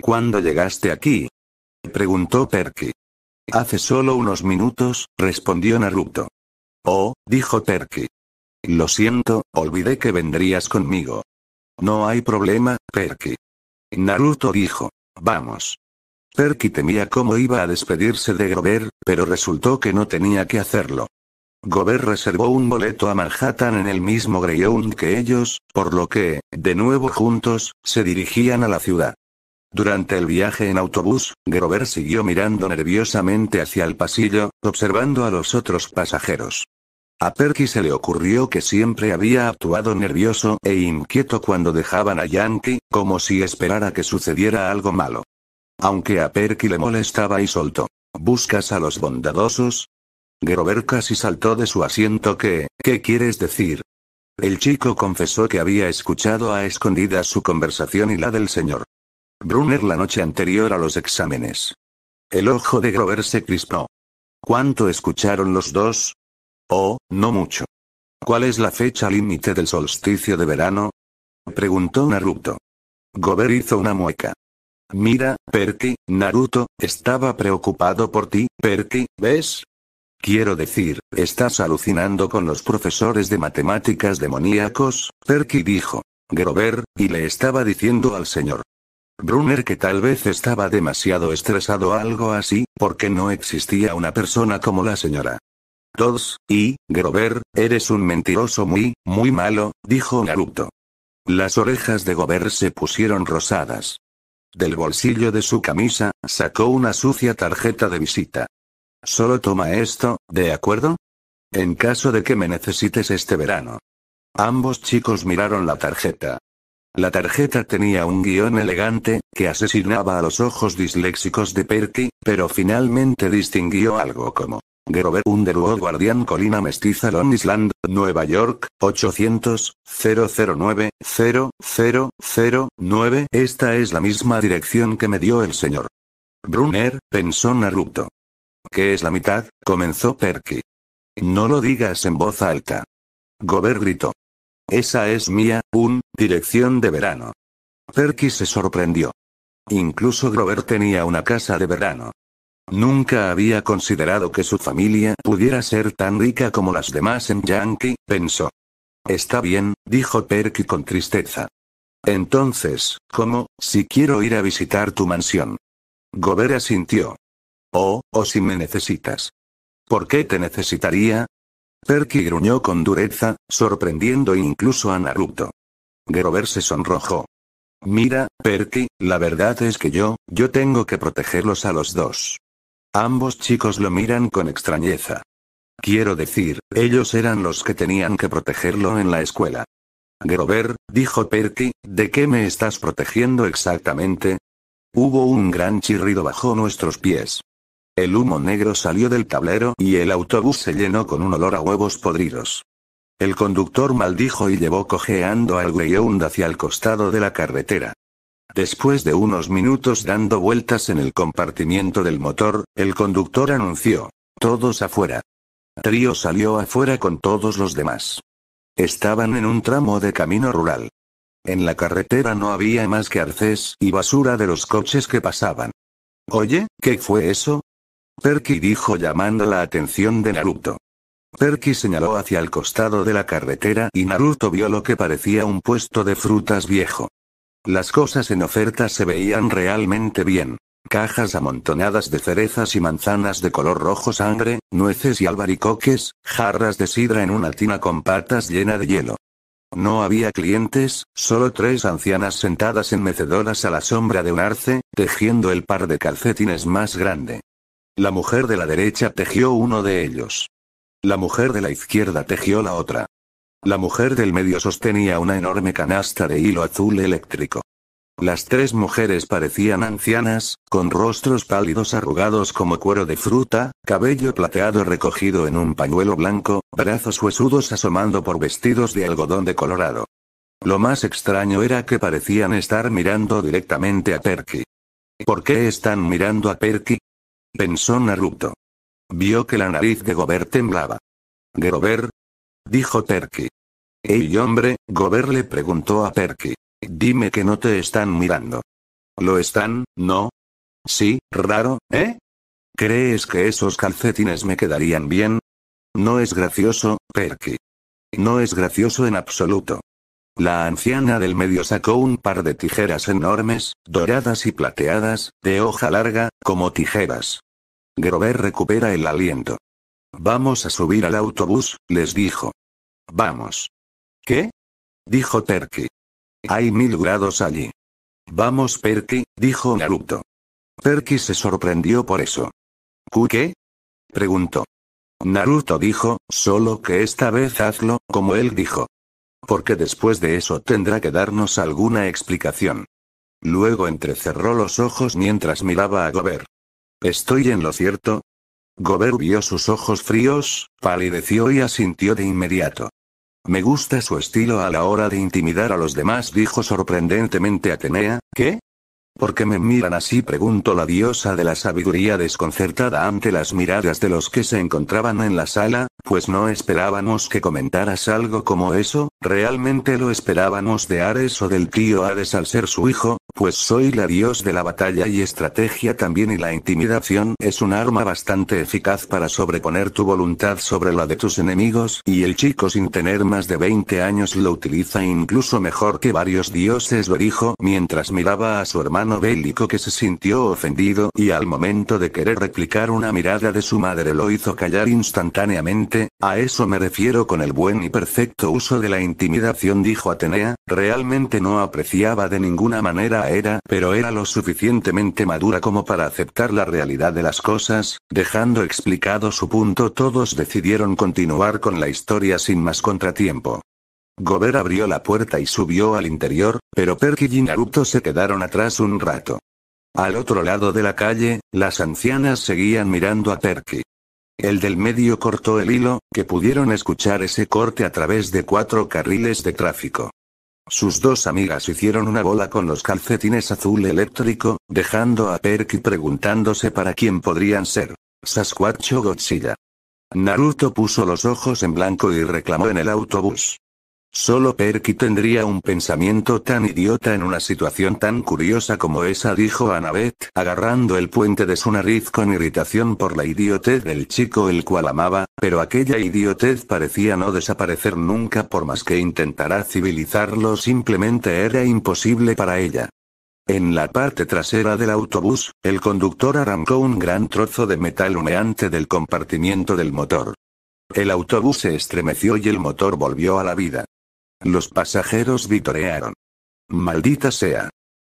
¿Cuándo llegaste aquí? Preguntó Perky. Hace solo unos minutos, respondió Naruto. Oh, dijo Perky. Lo siento, olvidé que vendrías conmigo. No hay problema, Perky. Naruto dijo. Vamos. Perky temía cómo iba a despedirse de Gober, pero resultó que no tenía que hacerlo. Gober reservó un boleto a Manhattan en el mismo Greyhound que ellos, por lo que, de nuevo juntos, se dirigían a la ciudad. Durante el viaje en autobús, Grover siguió mirando nerviosamente hacia el pasillo, observando a los otros pasajeros. A Perky se le ocurrió que siempre había actuado nervioso e inquieto cuando dejaban a Yankee, como si esperara que sucediera algo malo. Aunque a Perky le molestaba y soltó. ¿Buscas a los bondadosos? Grover casi saltó de su asiento que, ¿qué quieres decir? El chico confesó que había escuchado a escondidas su conversación y la del señor. Brunner la noche anterior a los exámenes. El ojo de Grover se crispó. ¿Cuánto escucharon los dos? Oh, no mucho. ¿Cuál es la fecha límite del solsticio de verano? Preguntó Naruto. Grover hizo una mueca. Mira, Perky, Naruto, estaba preocupado por ti, Perky, ¿ves? Quiero decir, estás alucinando con los profesores de matemáticas demoníacos, Perky dijo. Grover, y le estaba diciendo al señor Brunner que tal vez estaba demasiado estresado algo así, porque no existía una persona como la señora. Todos, y, Grover, eres un mentiroso muy, muy malo, dijo Naruto. Las orejas de Grover se pusieron rosadas. Del bolsillo de su camisa, sacó una sucia tarjeta de visita. Solo toma esto, ¿de acuerdo? En caso de que me necesites este verano. Ambos chicos miraron la tarjeta. La tarjeta tenía un guión elegante, que asesinaba a los ojos disléxicos de Perky, pero finalmente distinguió algo como Grover Underwood Guardián Colina Mestiza Long Island, Nueva York, 800-009-0009 Esta es la misma dirección que me dio el señor. Brunner, pensó Naruto. ¿Qué es la mitad? comenzó Perky. No lo digas en voz alta. Gober gritó. Esa es mía, un, dirección de verano. Perky se sorprendió. Incluso Grover tenía una casa de verano. Nunca había considerado que su familia pudiera ser tan rica como las demás en Yankee, pensó. Está bien, dijo Perky con tristeza. Entonces, ¿cómo, si quiero ir a visitar tu mansión? Grover asintió. Oh, o oh, si me necesitas. ¿Por qué te necesitaría? Perky gruñó con dureza, sorprendiendo e incluso a Naruto. Grover se sonrojó. Mira, Perky, la verdad es que yo, yo tengo que protegerlos a los dos. Ambos chicos lo miran con extrañeza. Quiero decir, ellos eran los que tenían que protegerlo en la escuela. Grover, dijo Perky, ¿de qué me estás protegiendo exactamente? Hubo un gran chirrido bajo nuestros pies. El humo negro salió del tablero y el autobús se llenó con un olor a huevos podridos. El conductor maldijo y llevó cojeando al Greyhound hacia el costado de la carretera. Después de unos minutos dando vueltas en el compartimiento del motor, el conductor anunció, todos afuera. Trío salió afuera con todos los demás. Estaban en un tramo de camino rural. En la carretera no había más que arces y basura de los coches que pasaban. Oye, ¿qué fue eso? Perky dijo llamando la atención de Naruto. Perky señaló hacia el costado de la carretera y Naruto vio lo que parecía un puesto de frutas viejo. Las cosas en oferta se veían realmente bien. Cajas amontonadas de cerezas y manzanas de color rojo sangre, nueces y albaricoques, jarras de sidra en una tina con patas llena de hielo. No había clientes, solo tres ancianas sentadas en mecedoras a la sombra de un arce, tejiendo el par de calcetines más grande. La mujer de la derecha tejió uno de ellos. La mujer de la izquierda tejió la otra. La mujer del medio sostenía una enorme canasta de hilo azul eléctrico. Las tres mujeres parecían ancianas, con rostros pálidos arrugados como cuero de fruta, cabello plateado recogido en un pañuelo blanco, brazos huesudos asomando por vestidos de algodón de colorado. Lo más extraño era que parecían estar mirando directamente a Perky. ¿Por qué están mirando a Perky? pensó Naruto. Vio que la nariz de Gober temblaba. Gober? dijo Perky. Ey hombre, Gober le preguntó a Perky! Dime que no te están mirando. ¿Lo están, no? Sí, raro, ¿eh? ¿Crees que esos calcetines me quedarían bien? No es gracioso, Perky. No es gracioso en absoluto. La anciana del medio sacó un par de tijeras enormes, doradas y plateadas, de hoja larga, como tijeras. Grover recupera el aliento. Vamos a subir al autobús, les dijo. Vamos. ¿Qué? dijo Perky. Hay mil grados allí. Vamos, Perky, dijo Naruto. Perky se sorprendió por eso. ¿Qué? preguntó. Naruto dijo, solo que esta vez hazlo, como él dijo. Porque después de eso tendrá que darnos alguna explicación. Luego entrecerró los ojos mientras miraba a Gober. ¿Estoy en lo cierto? Gober vio sus ojos fríos, palideció y asintió de inmediato. Me gusta su estilo a la hora de intimidar a los demás, dijo sorprendentemente Atenea, ¿qué? ¿Por qué me miran así? preguntó la diosa de la sabiduría desconcertada ante las miradas de los que se encontraban en la sala, pues no esperábamos que comentaras algo como eso, realmente lo esperábamos de Ares o del tío Ares al ser su hijo, pues soy la dios de la batalla y estrategia también y la intimidación es un arma bastante eficaz para sobreponer tu voluntad sobre la de tus enemigos y el chico sin tener más de 20 años lo utiliza incluso mejor que varios dioses lo dijo mientras miraba a su hermano bélico que se sintió ofendido y al momento de querer replicar una mirada de su madre lo hizo callar instantáneamente, a eso me refiero con el buen y perfecto uso de la intimidación dijo Atenea, realmente no apreciaba de ninguna manera a era, pero era lo suficientemente madura como para aceptar la realidad de las cosas, dejando explicado su punto todos decidieron continuar con la historia sin más contratiempo. Gober abrió la puerta y subió al interior, pero Perky y Naruto se quedaron atrás un rato. Al otro lado de la calle, las ancianas seguían mirando a Perky. El del medio cortó el hilo, que pudieron escuchar ese corte a través de cuatro carriles de tráfico. Sus dos amigas hicieron una bola con los calcetines azul eléctrico, dejando a Perky preguntándose para quién podrían ser. Sasquatch o Godzilla. Naruto puso los ojos en blanco y reclamó en el autobús. Solo Perky tendría un pensamiento tan idiota en una situación tan curiosa como esa, dijo Annabeth, agarrando el puente de su nariz con irritación por la idiotez del chico el cual amaba, pero aquella idiotez parecía no desaparecer nunca por más que intentara civilizarlo, simplemente era imposible para ella. En la parte trasera del autobús, el conductor arrancó un gran trozo de metal humeante del compartimiento del motor. El autobús se estremeció y el motor volvió a la vida. Los pasajeros vitorearon. Maldita sea.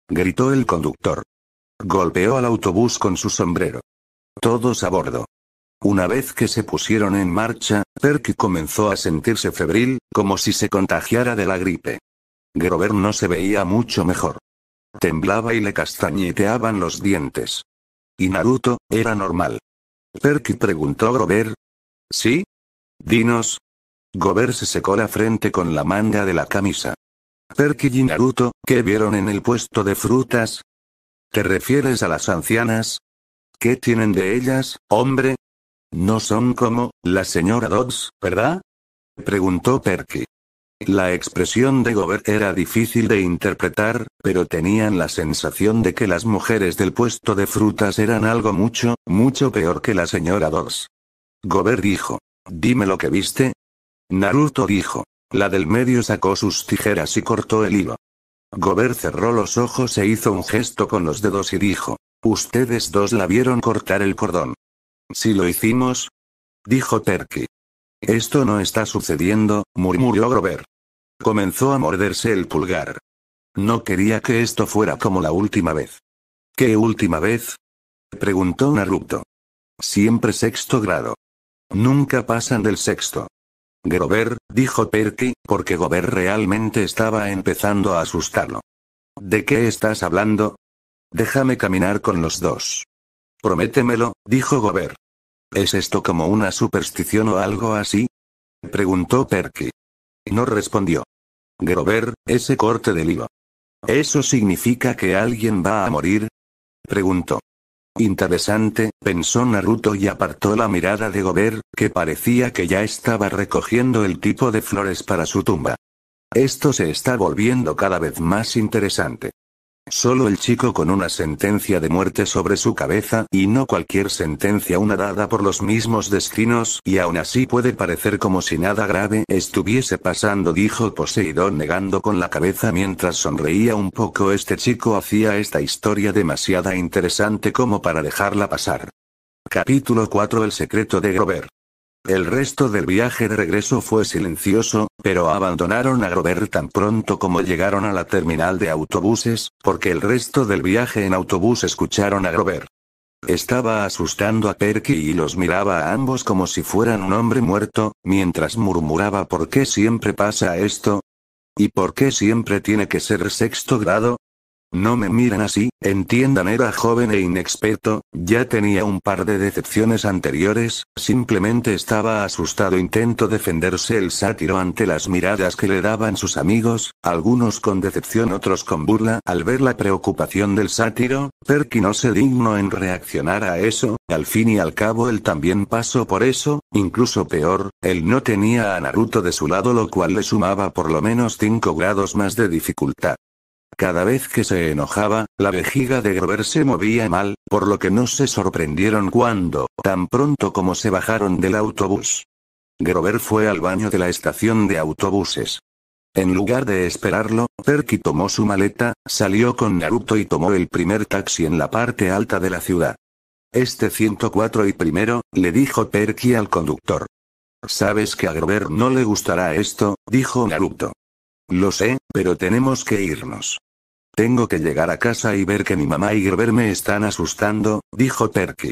Gritó el conductor. Golpeó al autobús con su sombrero. Todos a bordo. Una vez que se pusieron en marcha, Perky comenzó a sentirse febril, como si se contagiara de la gripe. Grover no se veía mucho mejor. Temblaba y le castañeteaban los dientes. Y Naruto, era normal. Perky preguntó a Grover. ¿Sí? Dinos, Gober se secó la frente con la manga de la camisa. Perky y Naruto, ¿qué vieron en el puesto de frutas? ¿Te refieres a las ancianas? ¿Qué tienen de ellas, hombre? No son como, la señora Dodds, ¿verdad? Preguntó Perky. La expresión de Gobert era difícil de interpretar, pero tenían la sensación de que las mujeres del puesto de frutas eran algo mucho, mucho peor que la señora Dodds. Gobert dijo, dime lo que viste, Naruto dijo. La del medio sacó sus tijeras y cortó el hilo. Gober cerró los ojos e hizo un gesto con los dedos y dijo. Ustedes dos la vieron cortar el cordón. Si lo hicimos. Dijo Terki. Esto no está sucediendo, murmuró Grover. Comenzó a morderse el pulgar. No quería que esto fuera como la última vez. ¿Qué última vez? Preguntó Naruto. Siempre sexto grado. Nunca pasan del sexto. Grover, dijo Perky, porque Gober realmente estaba empezando a asustarlo. ¿De qué estás hablando? Déjame caminar con los dos. Prométemelo, dijo Gober. ¿Es esto como una superstición o algo así? preguntó Perky. No respondió. Grover, ese corte del hilo. ¿Eso significa que alguien va a morir? preguntó. Interesante, pensó Naruto y apartó la mirada de Gober, que parecía que ya estaba recogiendo el tipo de flores para su tumba. Esto se está volviendo cada vez más interesante. Solo el chico con una sentencia de muerte sobre su cabeza, y no cualquier sentencia una dada por los mismos destinos, y aún así puede parecer como si nada grave estuviese pasando, dijo Poseidón negando con la cabeza mientras sonreía un poco. Este chico hacía esta historia demasiada interesante como para dejarla pasar. Capítulo 4 El secreto de Grover el resto del viaje de regreso fue silencioso, pero abandonaron a Grover tan pronto como llegaron a la terminal de autobuses, porque el resto del viaje en autobús escucharon a Grover. Estaba asustando a Perky y los miraba a ambos como si fueran un hombre muerto, mientras murmuraba por qué siempre pasa esto. ¿Y por qué siempre tiene que ser sexto grado? No me miran así, entiendan era joven e inexperto, ya tenía un par de decepciones anteriores, simplemente estaba asustado intento defenderse el sátiro ante las miradas que le daban sus amigos, algunos con decepción otros con burla. Al ver la preocupación del sátiro, Perky no se dignó en reaccionar a eso, al fin y al cabo él también pasó por eso, incluso peor, él no tenía a Naruto de su lado lo cual le sumaba por lo menos 5 grados más de dificultad cada vez que se enojaba, la vejiga de Grover se movía mal, por lo que no se sorprendieron cuando, tan pronto como se bajaron del autobús. Grover fue al baño de la estación de autobuses. En lugar de esperarlo, Perky tomó su maleta, salió con Naruto y tomó el primer taxi en la parte alta de la ciudad. Este 104 y primero, le dijo Perky al conductor. Sabes que a Grover no le gustará esto, dijo Naruto. Lo sé, pero tenemos que irnos. Tengo que llegar a casa y ver que mi mamá y Gerber me están asustando, dijo Perky.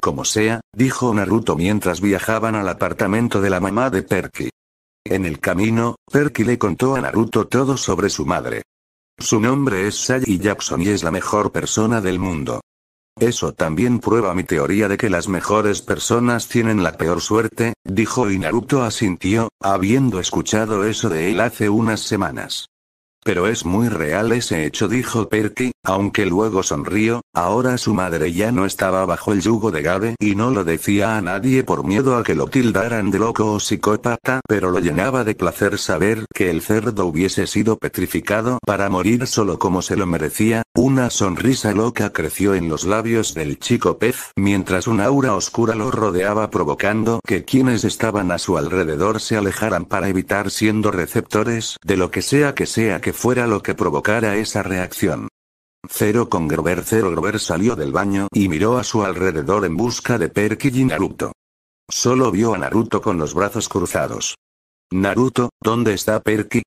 Como sea, dijo Naruto mientras viajaban al apartamento de la mamá de Perky. En el camino, Perky le contó a Naruto todo sobre su madre. Su nombre es Sally Jackson y es la mejor persona del mundo. Eso también prueba mi teoría de que las mejores personas tienen la peor suerte, dijo y Naruto asintió, habiendo escuchado eso de él hace unas semanas. Pero es muy real ese hecho, dijo Perky, aunque luego sonrió, ahora su madre ya no estaba bajo el yugo de Gabe y no lo decía a nadie por miedo a que lo tildaran de loco o psicópata, pero lo llenaba de placer saber que el cerdo hubiese sido petrificado para morir solo como se lo merecía, una sonrisa loca creció en los labios del chico pez, mientras un aura oscura lo rodeaba provocando que quienes estaban a su alrededor se alejaran para evitar siendo receptores de lo que sea que sea que fuera lo que provocara esa reacción. Cero con Grover Cero Grover salió del baño y miró a su alrededor en busca de Perky y Naruto. Solo vio a Naruto con los brazos cruzados. Naruto, ¿dónde está Perky?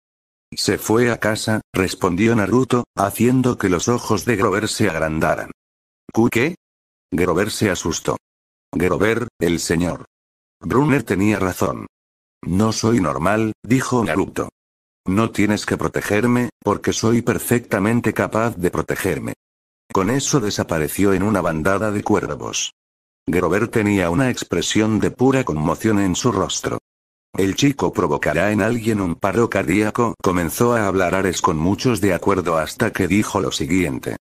Se fue a casa, respondió Naruto, haciendo que los ojos de Grover se agrandaran. ¿Qué? Grover se asustó. Grover, el señor. Brunner tenía razón. No soy normal, dijo Naruto. No tienes que protegerme, porque soy perfectamente capaz de protegerme. Con eso desapareció en una bandada de cuervos. Grover tenía una expresión de pura conmoción en su rostro. El chico provocará en alguien un paro cardíaco, comenzó a hablar Ares con muchos de acuerdo hasta que dijo lo siguiente.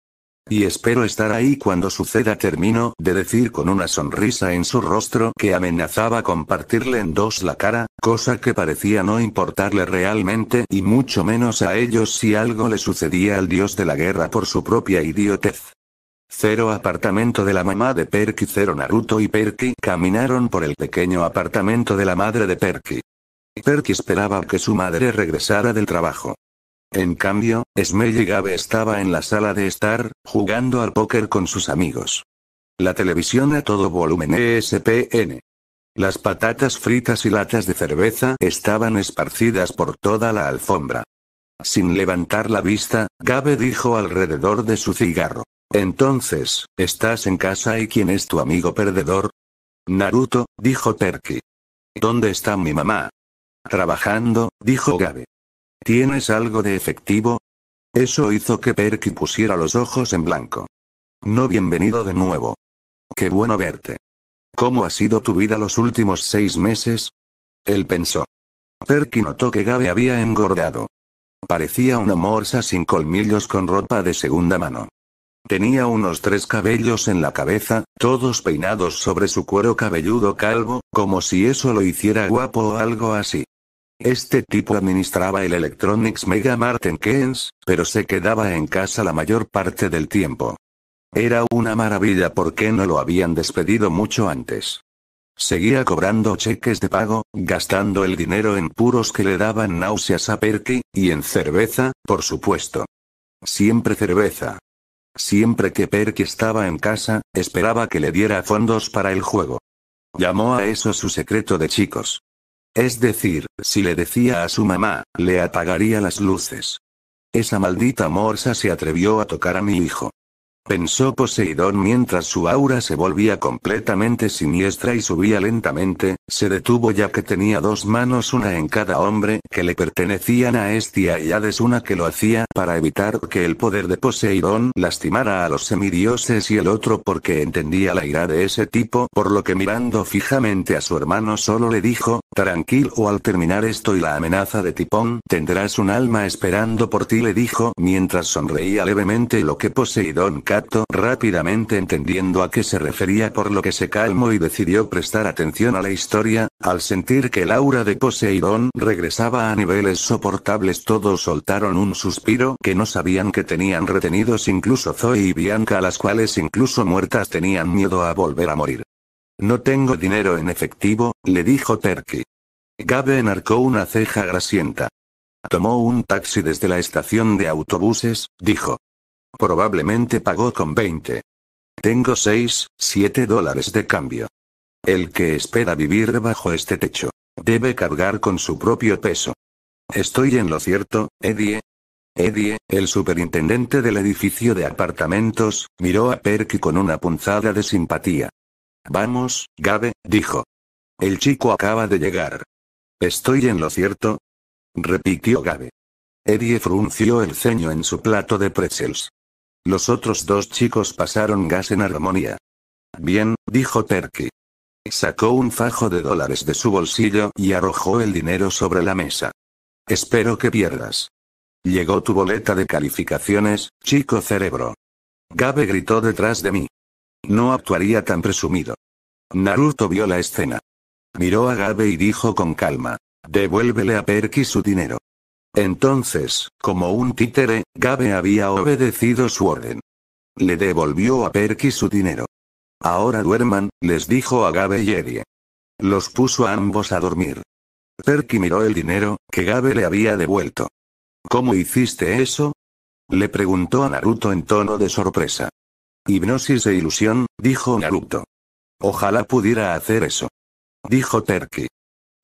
Y espero estar ahí cuando suceda, termino de decir con una sonrisa en su rostro que amenazaba compartirle en dos la cara, cosa que parecía no importarle realmente y mucho menos a ellos si algo le sucedía al dios de la guerra por su propia idiotez. Cero apartamento de la mamá de Perky, cero Naruto y Perky caminaron por el pequeño apartamento de la madre de Perky. Perky esperaba que su madre regresara del trabajo. En cambio, Smelly Gabe estaba en la sala de estar, jugando al póker con sus amigos. La televisión a todo volumen ESPN. Las patatas fritas y latas de cerveza estaban esparcidas por toda la alfombra. Sin levantar la vista, Gabe dijo alrededor de su cigarro. Entonces, ¿estás en casa y quién es tu amigo perdedor? Naruto, dijo Perky. ¿Dónde está mi mamá? Trabajando, dijo Gabe. ¿Tienes algo de efectivo? Eso hizo que Perky pusiera los ojos en blanco. No bienvenido de nuevo. Qué bueno verte. ¿Cómo ha sido tu vida los últimos seis meses? Él pensó. Perky notó que Gabe había engordado. Parecía una morsa sin colmillos con ropa de segunda mano. Tenía unos tres cabellos en la cabeza, todos peinados sobre su cuero cabelludo calvo, como si eso lo hiciera guapo o algo así. Este tipo administraba el Electronics Mega Mart en Keynes, pero se quedaba en casa la mayor parte del tiempo. Era una maravilla porque no lo habían despedido mucho antes. Seguía cobrando cheques de pago, gastando el dinero en puros que le daban náuseas a Perky, y en cerveza, por supuesto. Siempre cerveza. Siempre que Perky estaba en casa, esperaba que le diera fondos para el juego. Llamó a eso su secreto de chicos. Es decir, si le decía a su mamá, le apagaría las luces. Esa maldita morsa se atrevió a tocar a mi hijo pensó Poseidón mientras su aura se volvía completamente siniestra y subía lentamente, se detuvo ya que tenía dos manos una en cada hombre que le pertenecían a Estia y Hades una que lo hacía para evitar que el poder de Poseidón lastimara a los semidioses y el otro porque entendía la ira de ese tipo por lo que mirando fijamente a su hermano solo le dijo, tranquilo al terminar esto y la amenaza de Tipón tendrás un alma esperando por ti le dijo mientras sonreía levemente lo que Poseidón rápidamente entendiendo a qué se refería por lo que se calmó y decidió prestar atención a la historia, al sentir que el aura de Poseidón regresaba a niveles soportables todos soltaron un suspiro que no sabían que tenían retenidos incluso Zoe y Bianca las cuales incluso muertas tenían miedo a volver a morir. No tengo dinero en efectivo, le dijo Terki. Gabe enarcó una ceja grasienta. Tomó un taxi desde la estación de autobuses, dijo. Probablemente pagó con 20. Tengo 6, 7 dólares de cambio. El que espera vivir bajo este techo, debe cargar con su propio peso. Estoy en lo cierto, Eddie. Eddie, el superintendente del edificio de apartamentos, miró a Perky con una punzada de simpatía. Vamos, Gabe, dijo. El chico acaba de llegar. ¿Estoy en lo cierto? repitió Gabe. Eddie frunció el ceño en su plato de pretzels. Los otros dos chicos pasaron gas en armonía. Bien, dijo Perky. Sacó un fajo de dólares de su bolsillo y arrojó el dinero sobre la mesa. Espero que pierdas. Llegó tu boleta de calificaciones, chico cerebro. Gabe gritó detrás de mí. No actuaría tan presumido. Naruto vio la escena. Miró a Gabe y dijo con calma. Devuélvele a Perky su dinero. Entonces, como un títere, Gabe había obedecido su orden. Le devolvió a Perky su dinero. Ahora duerman, les dijo a Gabe y Eddie. Los puso a ambos a dormir. Perky miró el dinero, que Gabe le había devuelto. ¿Cómo hiciste eso? Le preguntó a Naruto en tono de sorpresa. Hipnosis e ilusión, dijo Naruto. Ojalá pudiera hacer eso. Dijo Perky.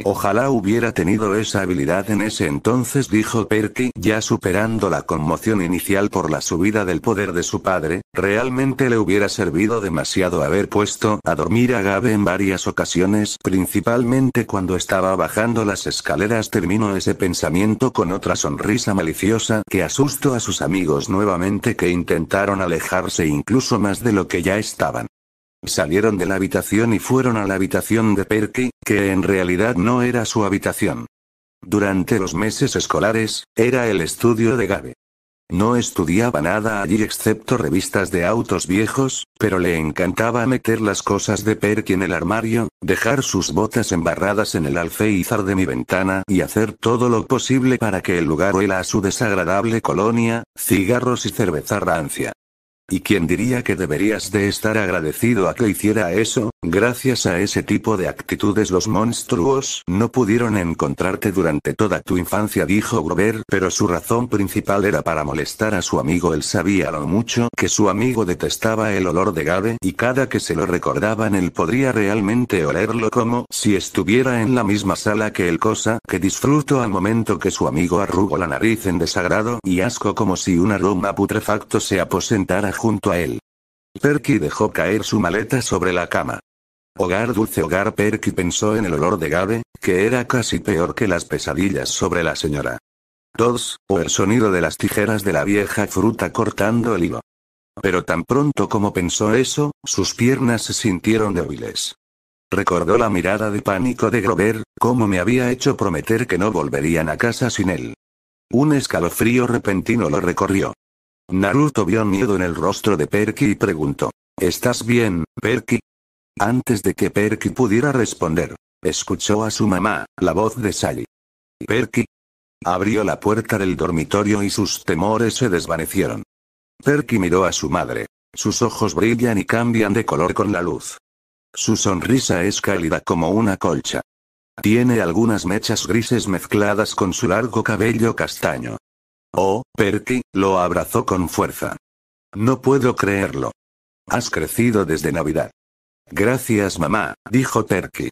Ojalá hubiera tenido esa habilidad en ese entonces, dijo Perky, ya superando la conmoción inicial por la subida del poder de su padre, realmente le hubiera servido demasiado haber puesto a dormir a Gabe en varias ocasiones, principalmente cuando estaba bajando las escaleras. Terminó ese pensamiento con otra sonrisa maliciosa que asustó a sus amigos nuevamente que intentaron alejarse incluso más de lo que ya estaban. Salieron de la habitación y fueron a la habitación de Perky, que en realidad no era su habitación. Durante los meses escolares, era el estudio de Gabe. No estudiaba nada allí excepto revistas de autos viejos, pero le encantaba meter las cosas de Perky en el armario, dejar sus botas embarradas en el alféizar de mi ventana y hacer todo lo posible para que el lugar huela a su desagradable colonia, cigarros y cerveza rancia. ¿Y quién diría que deberías de estar agradecido a que hiciera eso? Gracias a ese tipo de actitudes los monstruos no pudieron encontrarte durante toda tu infancia, dijo Grover, pero su razón principal era para molestar a su amigo. Él sabía lo mucho que su amigo detestaba el olor de Gabe, y cada que se lo recordaban él podría realmente olerlo como si estuviera en la misma sala que el cosa que disfruto al momento que su amigo arrugó la nariz en desagrado y asco como si un aroma putrefacto se aposentara junto a él. Perky dejó caer su maleta sobre la cama. Hogar dulce hogar Perky pensó en el olor de Gabe, que era casi peor que las pesadillas sobre la señora. Dos, o el sonido de las tijeras de la vieja fruta cortando el hilo. Pero tan pronto como pensó eso, sus piernas se sintieron débiles. Recordó la mirada de pánico de Grover, como me había hecho prometer que no volverían a casa sin él. Un escalofrío repentino lo recorrió. Naruto vio miedo en el rostro de Perky y preguntó. ¿Estás bien, Perky? Antes de que Perky pudiera responder, escuchó a su mamá, la voz de Sally. Perky. Abrió la puerta del dormitorio y sus temores se desvanecieron. Perky miró a su madre. Sus ojos brillan y cambian de color con la luz. Su sonrisa es cálida como una colcha. Tiene algunas mechas grises mezcladas con su largo cabello castaño. Oh, Perky, lo abrazó con fuerza. No puedo creerlo. Has crecido desde Navidad. Gracias mamá, dijo Perky.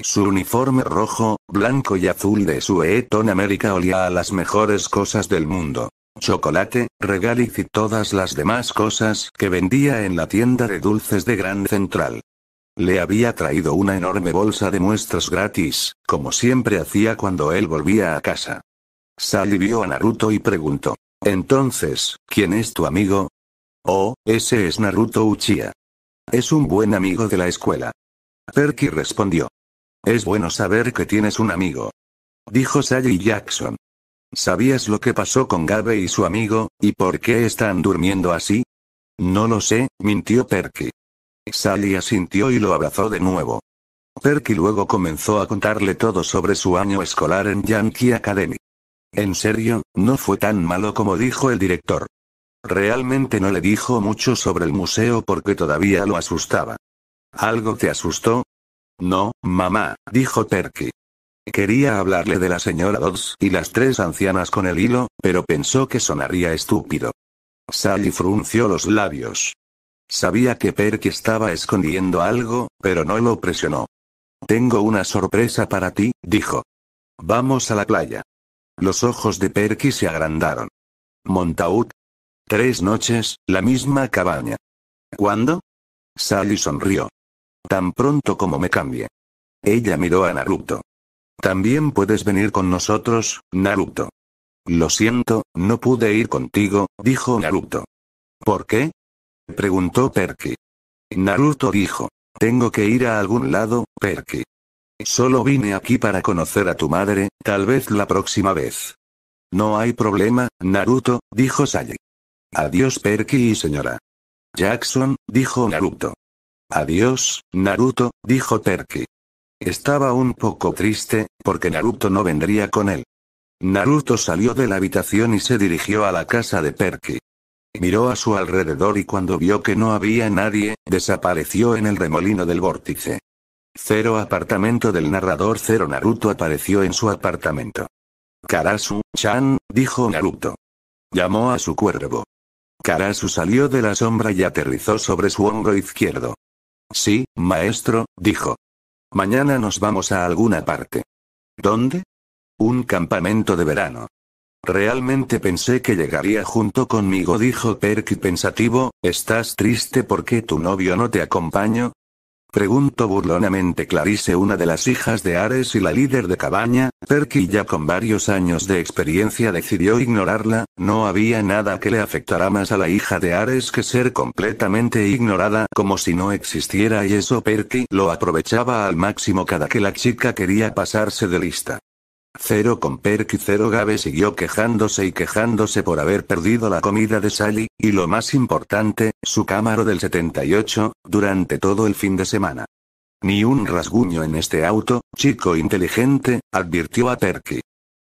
Su uniforme rojo, blanco y azul de su Eton América olía a las mejores cosas del mundo. Chocolate, regaliz y todas las demás cosas que vendía en la tienda de dulces de Gran Central. Le había traído una enorme bolsa de muestras gratis, como siempre hacía cuando él volvía a casa. Sally vio a Naruto y preguntó. Entonces, ¿quién es tu amigo? Oh, ese es Naruto Uchiha. Es un buen amigo de la escuela. Perky respondió. Es bueno saber que tienes un amigo. Dijo Sally Jackson. ¿Sabías lo que pasó con Gabe y su amigo, y por qué están durmiendo así? No lo sé, mintió Perky. Sally asintió y lo abrazó de nuevo. Perky luego comenzó a contarle todo sobre su año escolar en Yankee Academy. En serio, no fue tan malo como dijo el director. Realmente no le dijo mucho sobre el museo porque todavía lo asustaba. ¿Algo te asustó? No, mamá, dijo Perky. Quería hablarle de la señora Dodds y las tres ancianas con el hilo, pero pensó que sonaría estúpido. Sally frunció los labios. Sabía que Perky estaba escondiendo algo, pero no lo presionó. Tengo una sorpresa para ti, dijo. Vamos a la playa. Los ojos de Perky se agrandaron. Montaúd. Tres noches, la misma cabaña. ¿Cuándo? Sally sonrió. Tan pronto como me cambie. Ella miró a Naruto. También puedes venir con nosotros, Naruto. Lo siento, no pude ir contigo, dijo Naruto. ¿Por qué? preguntó Perky. Naruto dijo, tengo que ir a algún lado, Perky. Solo vine aquí para conocer a tu madre, tal vez la próxima vez. No hay problema, Naruto, dijo Sally. Adiós Perky y señora. Jackson, dijo Naruto. Adiós, Naruto, dijo Perky. Estaba un poco triste, porque Naruto no vendría con él. Naruto salió de la habitación y se dirigió a la casa de Perky. Miró a su alrededor y cuando vio que no había nadie, desapareció en el remolino del vórtice. Cero apartamento del narrador Cero Naruto apareció en su apartamento. Karasu-chan, dijo Naruto. Llamó a su cuervo. Karasu salió de la sombra y aterrizó sobre su hombro izquierdo. Sí, maestro, dijo. Mañana nos vamos a alguna parte. ¿Dónde? Un campamento de verano. Realmente pensé que llegaría junto conmigo, dijo Perky pensativo, ¿estás triste porque tu novio no te acompañó? Preguntó burlonamente Clarice, una de las hijas de Ares y la líder de cabaña, Perky ya con varios años de experiencia decidió ignorarla, no había nada que le afectara más a la hija de Ares que ser completamente ignorada como si no existiera y eso Perky lo aprovechaba al máximo cada que la chica quería pasarse de lista. Cero con Perky Cero Gabe siguió quejándose y quejándose por haber perdido la comida de Sally, y lo más importante, su cámara del 78, durante todo el fin de semana. Ni un rasguño en este auto, chico inteligente, advirtió a Perky.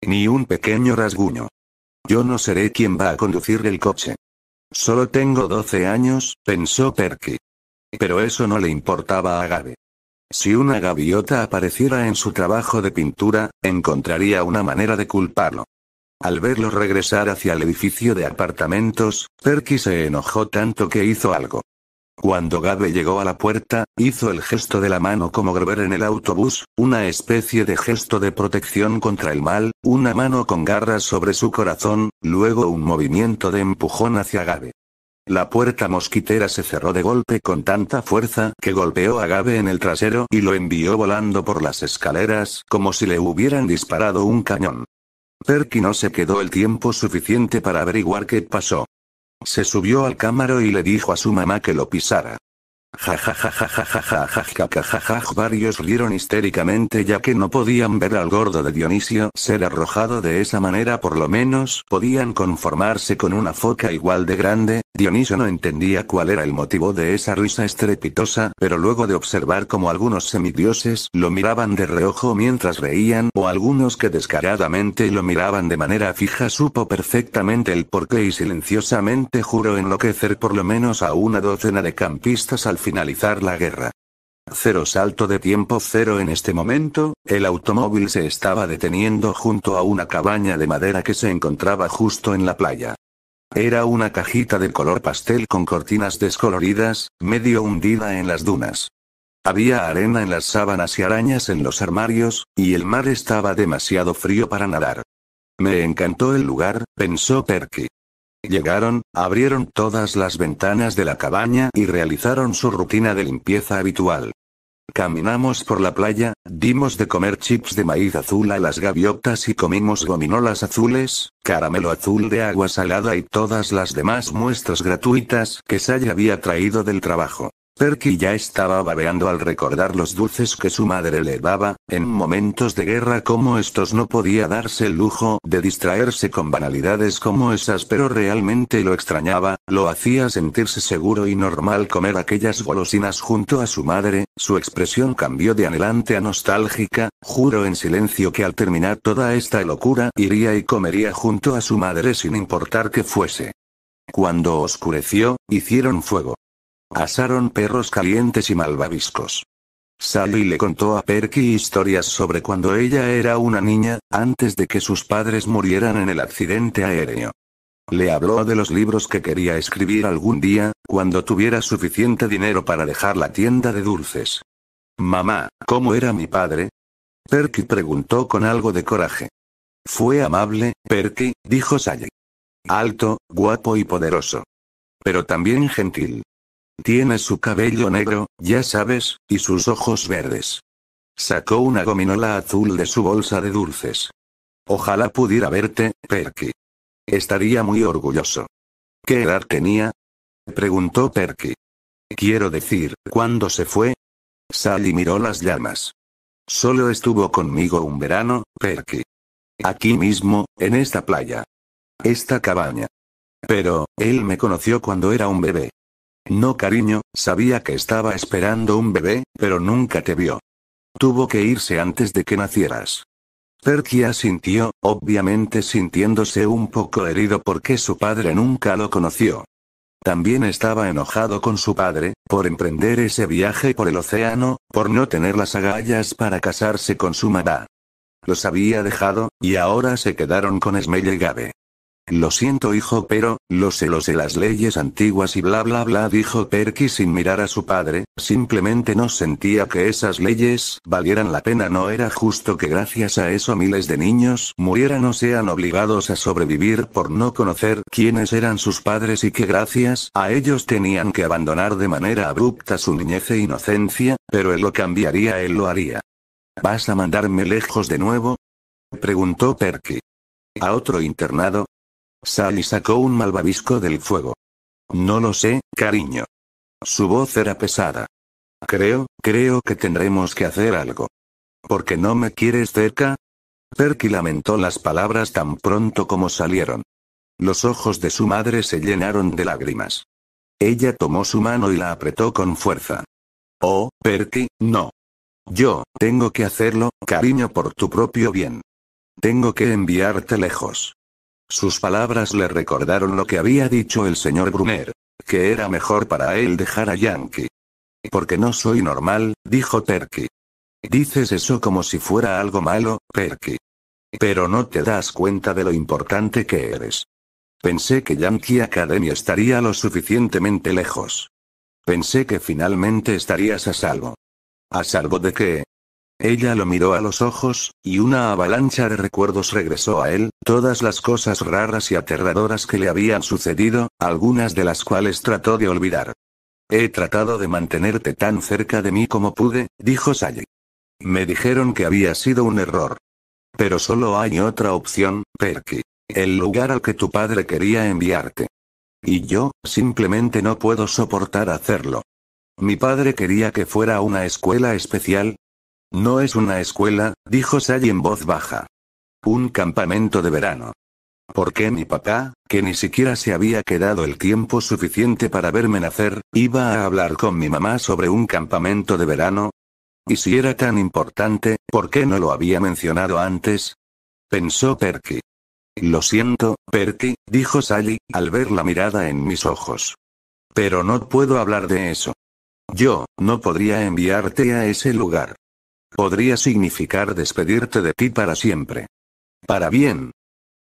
Ni un pequeño rasguño. Yo no seré quien va a conducir el coche. Solo tengo 12 años, pensó Perky. Pero eso no le importaba a Gabe. Si una gaviota apareciera en su trabajo de pintura, encontraría una manera de culparlo. Al verlo regresar hacia el edificio de apartamentos, Perky se enojó tanto que hizo algo. Cuando Gabe llegó a la puerta, hizo el gesto de la mano como Grover en el autobús, una especie de gesto de protección contra el mal, una mano con garras sobre su corazón, luego un movimiento de empujón hacia Gabe. La puerta mosquitera se cerró de golpe con tanta fuerza que golpeó a Gabe en el trasero y lo envió volando por las escaleras como si le hubieran disparado un cañón. Perky no se quedó el tiempo suficiente para averiguar qué pasó. Se subió al cámaro y le dijo a su mamá que lo pisara. Varios rieron histéricamente ya que no podían ver al gordo de Dionisio ser arrojado de esa manera por lo menos podían conformarse con una foca igual de grande, Dioniso no entendía cuál era el motivo de esa risa estrepitosa, pero luego de observar cómo algunos semidioses lo miraban de reojo mientras reían o algunos que descaradamente lo miraban de manera fija supo perfectamente el porqué y silenciosamente juró enloquecer por lo menos a una docena de campistas al finalizar la guerra. Cero salto de tiempo cero en este momento, el automóvil se estaba deteniendo junto a una cabaña de madera que se encontraba justo en la playa. Era una cajita de color pastel con cortinas descoloridas, medio hundida en las dunas. Había arena en las sábanas y arañas en los armarios, y el mar estaba demasiado frío para nadar. Me encantó el lugar, pensó Perky. Llegaron, abrieron todas las ventanas de la cabaña y realizaron su rutina de limpieza habitual. Caminamos por la playa, dimos de comer chips de maíz azul a las gaviotas y comimos gominolas azules, caramelo azul de agua salada y todas las demás muestras gratuitas que Sally había traído del trabajo. Perky ya estaba babeando al recordar los dulces que su madre le daba, en momentos de guerra como estos no podía darse el lujo de distraerse con banalidades como esas pero realmente lo extrañaba, lo hacía sentirse seguro y normal comer aquellas golosinas junto a su madre, su expresión cambió de anhelante a nostálgica, juró en silencio que al terminar toda esta locura iría y comería junto a su madre sin importar que fuese. Cuando oscureció, hicieron fuego. Asaron perros calientes y malvaviscos. Sally le contó a Perky historias sobre cuando ella era una niña, antes de que sus padres murieran en el accidente aéreo. Le habló de los libros que quería escribir algún día, cuando tuviera suficiente dinero para dejar la tienda de dulces. Mamá, ¿cómo era mi padre? Perky preguntó con algo de coraje. Fue amable, Perky, dijo Sally. Alto, guapo y poderoso. Pero también gentil. Tiene su cabello negro, ya sabes, y sus ojos verdes. Sacó una gominola azul de su bolsa de dulces. Ojalá pudiera verte, Perky. Estaría muy orgulloso. ¿Qué edad tenía? Preguntó Perky. Quiero decir, ¿cuándo se fue? Sally miró las llamas. Solo estuvo conmigo un verano, Perky. Aquí mismo, en esta playa. Esta cabaña. Pero, él me conoció cuando era un bebé. No cariño, sabía que estaba esperando un bebé, pero nunca te vio. Tuvo que irse antes de que nacieras. Perkia sintió, obviamente sintiéndose un poco herido porque su padre nunca lo conoció. También estaba enojado con su padre, por emprender ese viaje por el océano, por no tener las agallas para casarse con su mamá. Los había dejado, y ahora se quedaron con esme y Gabe. Lo siento hijo pero, lo sé lo sé las leyes antiguas y bla bla bla dijo Perky sin mirar a su padre, simplemente no sentía que esas leyes valieran la pena no era justo que gracias a eso miles de niños murieran o sean obligados a sobrevivir por no conocer quiénes eran sus padres y que gracias a ellos tenían que abandonar de manera abrupta su niñez e inocencia, pero él lo cambiaría él lo haría. ¿Vas a mandarme lejos de nuevo? Preguntó Perky. ¿A otro internado? Sally sacó un malvavisco del fuego. No lo sé, cariño. Su voz era pesada. Creo, creo que tendremos que hacer algo. ¿Por qué no me quieres cerca? Perky lamentó las palabras tan pronto como salieron. Los ojos de su madre se llenaron de lágrimas. Ella tomó su mano y la apretó con fuerza. Oh, Perky, no. Yo, tengo que hacerlo, cariño, por tu propio bien. Tengo que enviarte lejos. Sus palabras le recordaron lo que había dicho el señor Brunner. Que era mejor para él dejar a Yankee. Porque no soy normal, dijo Perky. Dices eso como si fuera algo malo, Perky. Pero no te das cuenta de lo importante que eres. Pensé que Yankee Academy estaría lo suficientemente lejos. Pensé que finalmente estarías a salvo. ¿A salvo de qué? Ella lo miró a los ojos, y una avalancha de recuerdos regresó a él, todas las cosas raras y aterradoras que le habían sucedido, algunas de las cuales trató de olvidar. He tratado de mantenerte tan cerca de mí como pude, dijo Sally. Me dijeron que había sido un error. Pero solo hay otra opción, Perky. El lugar al que tu padre quería enviarte. Y yo, simplemente no puedo soportar hacerlo. Mi padre quería que fuera una escuela especial, no es una escuela, dijo Sally en voz baja. Un campamento de verano. ¿Por qué mi papá, que ni siquiera se había quedado el tiempo suficiente para verme nacer, iba a hablar con mi mamá sobre un campamento de verano? Y si era tan importante, ¿por qué no lo había mencionado antes? Pensó Perky. Lo siento, Perky, dijo Sally, al ver la mirada en mis ojos. Pero no puedo hablar de eso. Yo, no podría enviarte a ese lugar podría significar despedirte de ti para siempre. Para bien.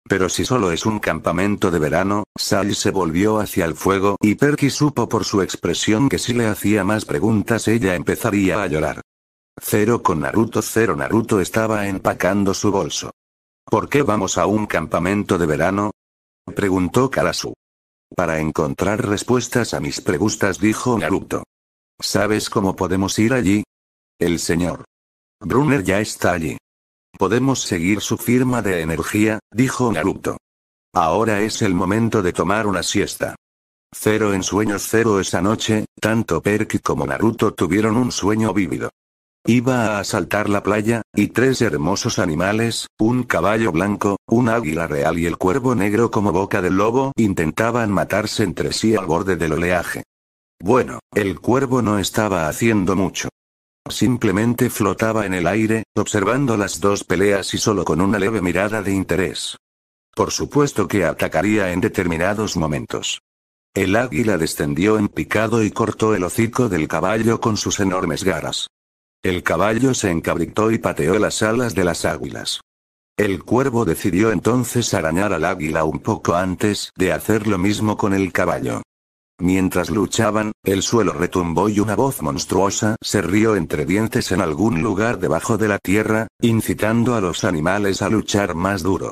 Pero si solo es un campamento de verano, Sai se volvió hacia el fuego y Perky supo por su expresión que si le hacía más preguntas ella empezaría a llorar. Cero con Naruto Cero Naruto estaba empacando su bolso. ¿Por qué vamos a un campamento de verano? Preguntó Karasu. Para encontrar respuestas a mis preguntas dijo Naruto. ¿Sabes cómo podemos ir allí? El señor Brunner ya está allí. Podemos seguir su firma de energía, dijo Naruto. Ahora es el momento de tomar una siesta. Cero en sueños cero esa noche, tanto Perky como Naruto tuvieron un sueño vívido. Iba a asaltar la playa, y tres hermosos animales, un caballo blanco, un águila real y el cuervo negro como boca del lobo, intentaban matarse entre sí al borde del oleaje. Bueno, el cuervo no estaba haciendo mucho. Simplemente flotaba en el aire, observando las dos peleas y solo con una leve mirada de interés. Por supuesto que atacaría en determinados momentos. El águila descendió en picado y cortó el hocico del caballo con sus enormes garras. El caballo se encabritó y pateó las alas de las águilas. El cuervo decidió entonces arañar al águila un poco antes de hacer lo mismo con el caballo. Mientras luchaban, el suelo retumbó y una voz monstruosa se rió entre dientes en algún lugar debajo de la tierra, incitando a los animales a luchar más duro.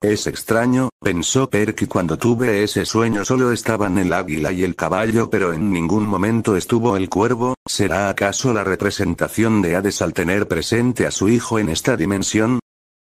Es extraño, pensó Perky cuando tuve ese sueño solo estaban el águila y el caballo pero en ningún momento estuvo el cuervo, ¿será acaso la representación de Hades al tener presente a su hijo en esta dimensión?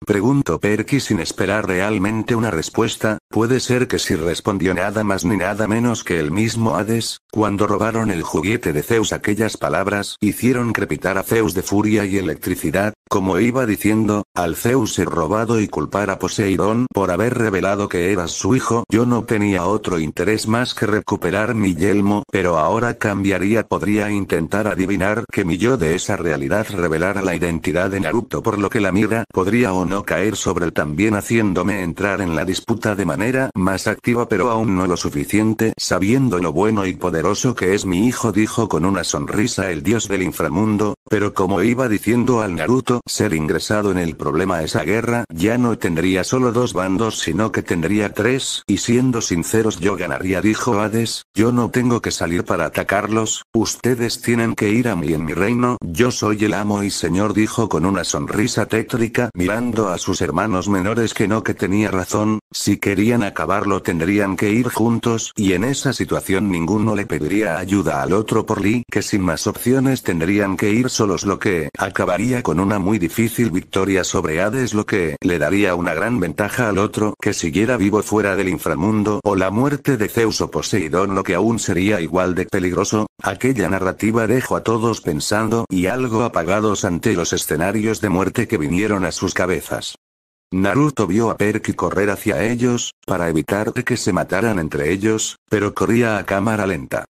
pregunto Perky sin esperar realmente una respuesta, puede ser que si respondió nada más ni nada menos que el mismo Hades, cuando robaron el juguete de Zeus aquellas palabras hicieron crepitar a Zeus de furia y electricidad, como iba diciendo, al Zeus ser robado y culpar a Poseidón por haber revelado que eras su hijo. Yo no tenía otro interés más que recuperar mi yelmo, pero ahora cambiaría podría intentar adivinar que mi yo de esa realidad revelara la identidad de Naruto por lo que la mira podría o no caer sobre él también haciéndome entrar en la disputa de manera más activa pero aún no lo suficiente, sabiendo lo bueno y poderoso que es mi hijo, dijo con una sonrisa el dios del inframundo, pero como iba diciendo al Naruto, ser ingresado en el problema esa guerra ya no tendría solo dos bandos sino que tendría tres, y siendo sinceros yo ganaría dijo Hades, yo no tengo que salir para atacarlos, ustedes tienen que ir a mí en mi reino, yo soy el amo y señor dijo con una sonrisa tétrica mirando a sus hermanos menores que no que tenía razón, si querían acabarlo tendrían que ir juntos y en esa situación ninguno le pediría ayuda al otro por Lee que sin más opciones tendrían que ir solos lo que acabaría con una muy difícil victoria sobre Hades lo que le daría una gran ventaja al otro que siguiera vivo fuera del inframundo o la muerte de Zeus o Poseidón lo que aún sería igual de peligroso, aquella narrativa dejó a todos pensando y algo apagados ante los escenarios de muerte que vinieron a sus cabezas. Naruto vio a Perky correr hacia ellos, para evitar que se mataran entre ellos, pero corría a cámara lenta.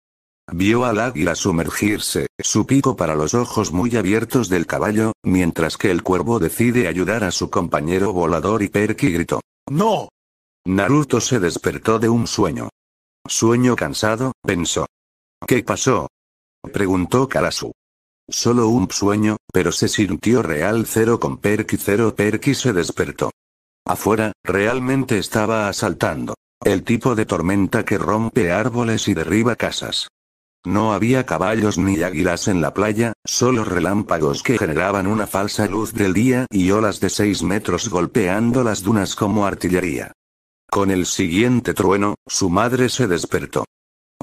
Vio al águila sumergirse, su pico para los ojos muy abiertos del caballo, mientras que el cuervo decide ayudar a su compañero volador y Perky gritó. ¡No! Naruto se despertó de un sueño. Sueño cansado, pensó. ¿Qué pasó? Preguntó Karasu. Solo un sueño, pero se sintió real cero con Perky cero Perky se despertó. Afuera, realmente estaba asaltando. El tipo de tormenta que rompe árboles y derriba casas. No había caballos ni águilas en la playa, solo relámpagos que generaban una falsa luz del día y olas de seis metros golpeando las dunas como artillería. Con el siguiente trueno, su madre se despertó.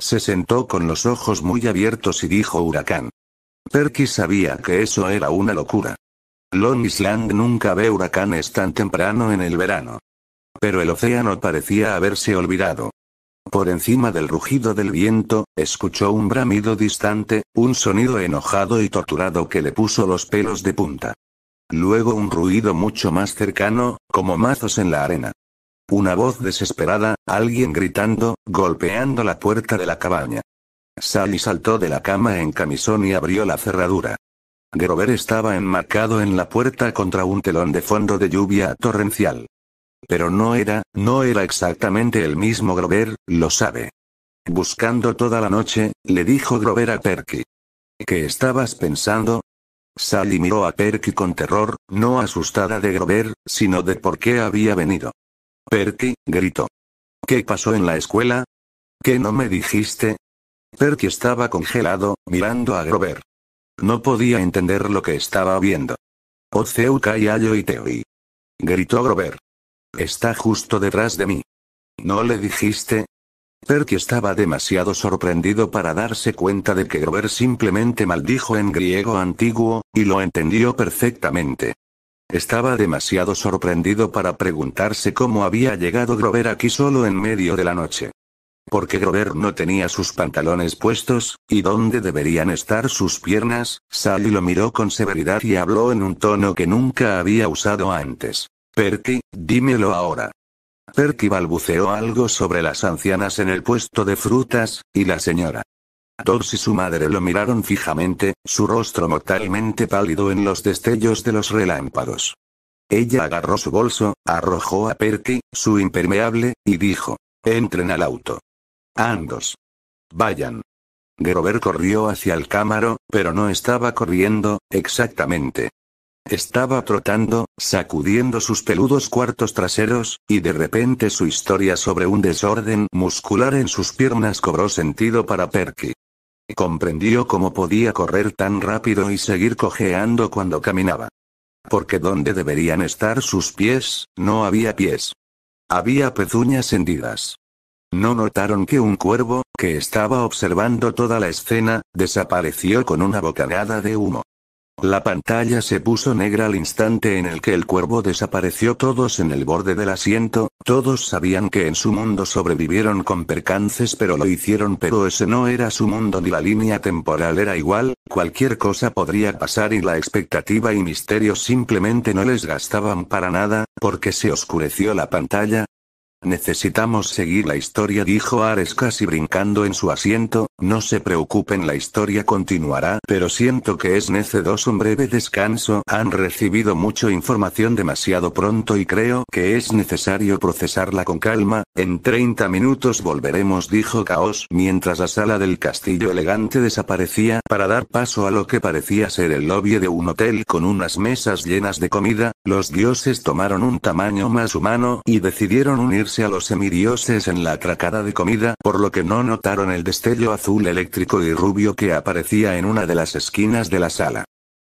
Se sentó con los ojos muy abiertos y dijo huracán. Perky sabía que eso era una locura. Long Island nunca ve huracanes tan temprano en el verano. Pero el océano parecía haberse olvidado. Por encima del rugido del viento, escuchó un bramido distante, un sonido enojado y torturado que le puso los pelos de punta. Luego un ruido mucho más cercano, como mazos en la arena. Una voz desesperada, alguien gritando, golpeando la puerta de la cabaña. Sally saltó de la cama en camisón y abrió la cerradura. Grover estaba enmarcado en la puerta contra un telón de fondo de lluvia torrencial. Pero no era, no era exactamente el mismo Grover, lo sabe. Buscando toda la noche, le dijo Grover a Perky. ¿Qué estabas pensando? Sally miró a Perky con terror, no asustada de Grover, sino de por qué había venido. Perky, gritó. ¿Qué pasó en la escuela? ¿Qué no me dijiste? Perky estaba congelado, mirando a Grover. No podía entender lo que estaba viendo. Oceuca y Ayo y Gritó Grover. Está justo detrás de mí. ¿No le dijiste? Perky estaba demasiado sorprendido para darse cuenta de que Grover simplemente maldijo en griego antiguo, y lo entendió perfectamente. Estaba demasiado sorprendido para preguntarse cómo había llegado Grover aquí solo en medio de la noche. Porque Grover no tenía sus pantalones puestos, y dónde deberían estar sus piernas, Sally lo miró con severidad y habló en un tono que nunca había usado antes. Perky, dímelo ahora. Perky balbuceó algo sobre las ancianas en el puesto de frutas, y la señora. Todd y su madre lo miraron fijamente, su rostro mortalmente pálido en los destellos de los relámpagos. Ella agarró su bolso, arrojó a Perky, su impermeable, y dijo, entren al auto. Andos. Vayan. Grover corrió hacia el cámaro, pero no estaba corriendo, exactamente. Estaba trotando, sacudiendo sus peludos cuartos traseros, y de repente su historia sobre un desorden muscular en sus piernas cobró sentido para Perky. Comprendió cómo podía correr tan rápido y seguir cojeando cuando caminaba. Porque donde deberían estar sus pies, no había pies. Había pezuñas hendidas. No notaron que un cuervo, que estaba observando toda la escena, desapareció con una bocanada de humo. La pantalla se puso negra al instante en el que el cuervo desapareció. Todos en el borde del asiento, todos sabían que en su mundo sobrevivieron con percances pero lo hicieron pero ese no era su mundo ni la línea temporal era igual, cualquier cosa podría pasar y la expectativa y misterio simplemente no les gastaban para nada, porque se oscureció la pantalla, Necesitamos seguir la historia, dijo Ares casi brincando en su asiento, no se preocupen la historia continuará, pero siento que es necedoso un breve descanso, han recibido mucha información demasiado pronto y creo que es necesario procesarla con calma, en 30 minutos volveremos, dijo Caos mientras la sala del castillo elegante desaparecía para dar paso a lo que parecía ser el lobby de un hotel con unas mesas llenas de comida, los dioses tomaron un tamaño más humano y decidieron unir a los semidioses en la atracada de comida, por lo que no notaron el destello azul eléctrico y rubio que aparecía en una de las esquinas de la sala.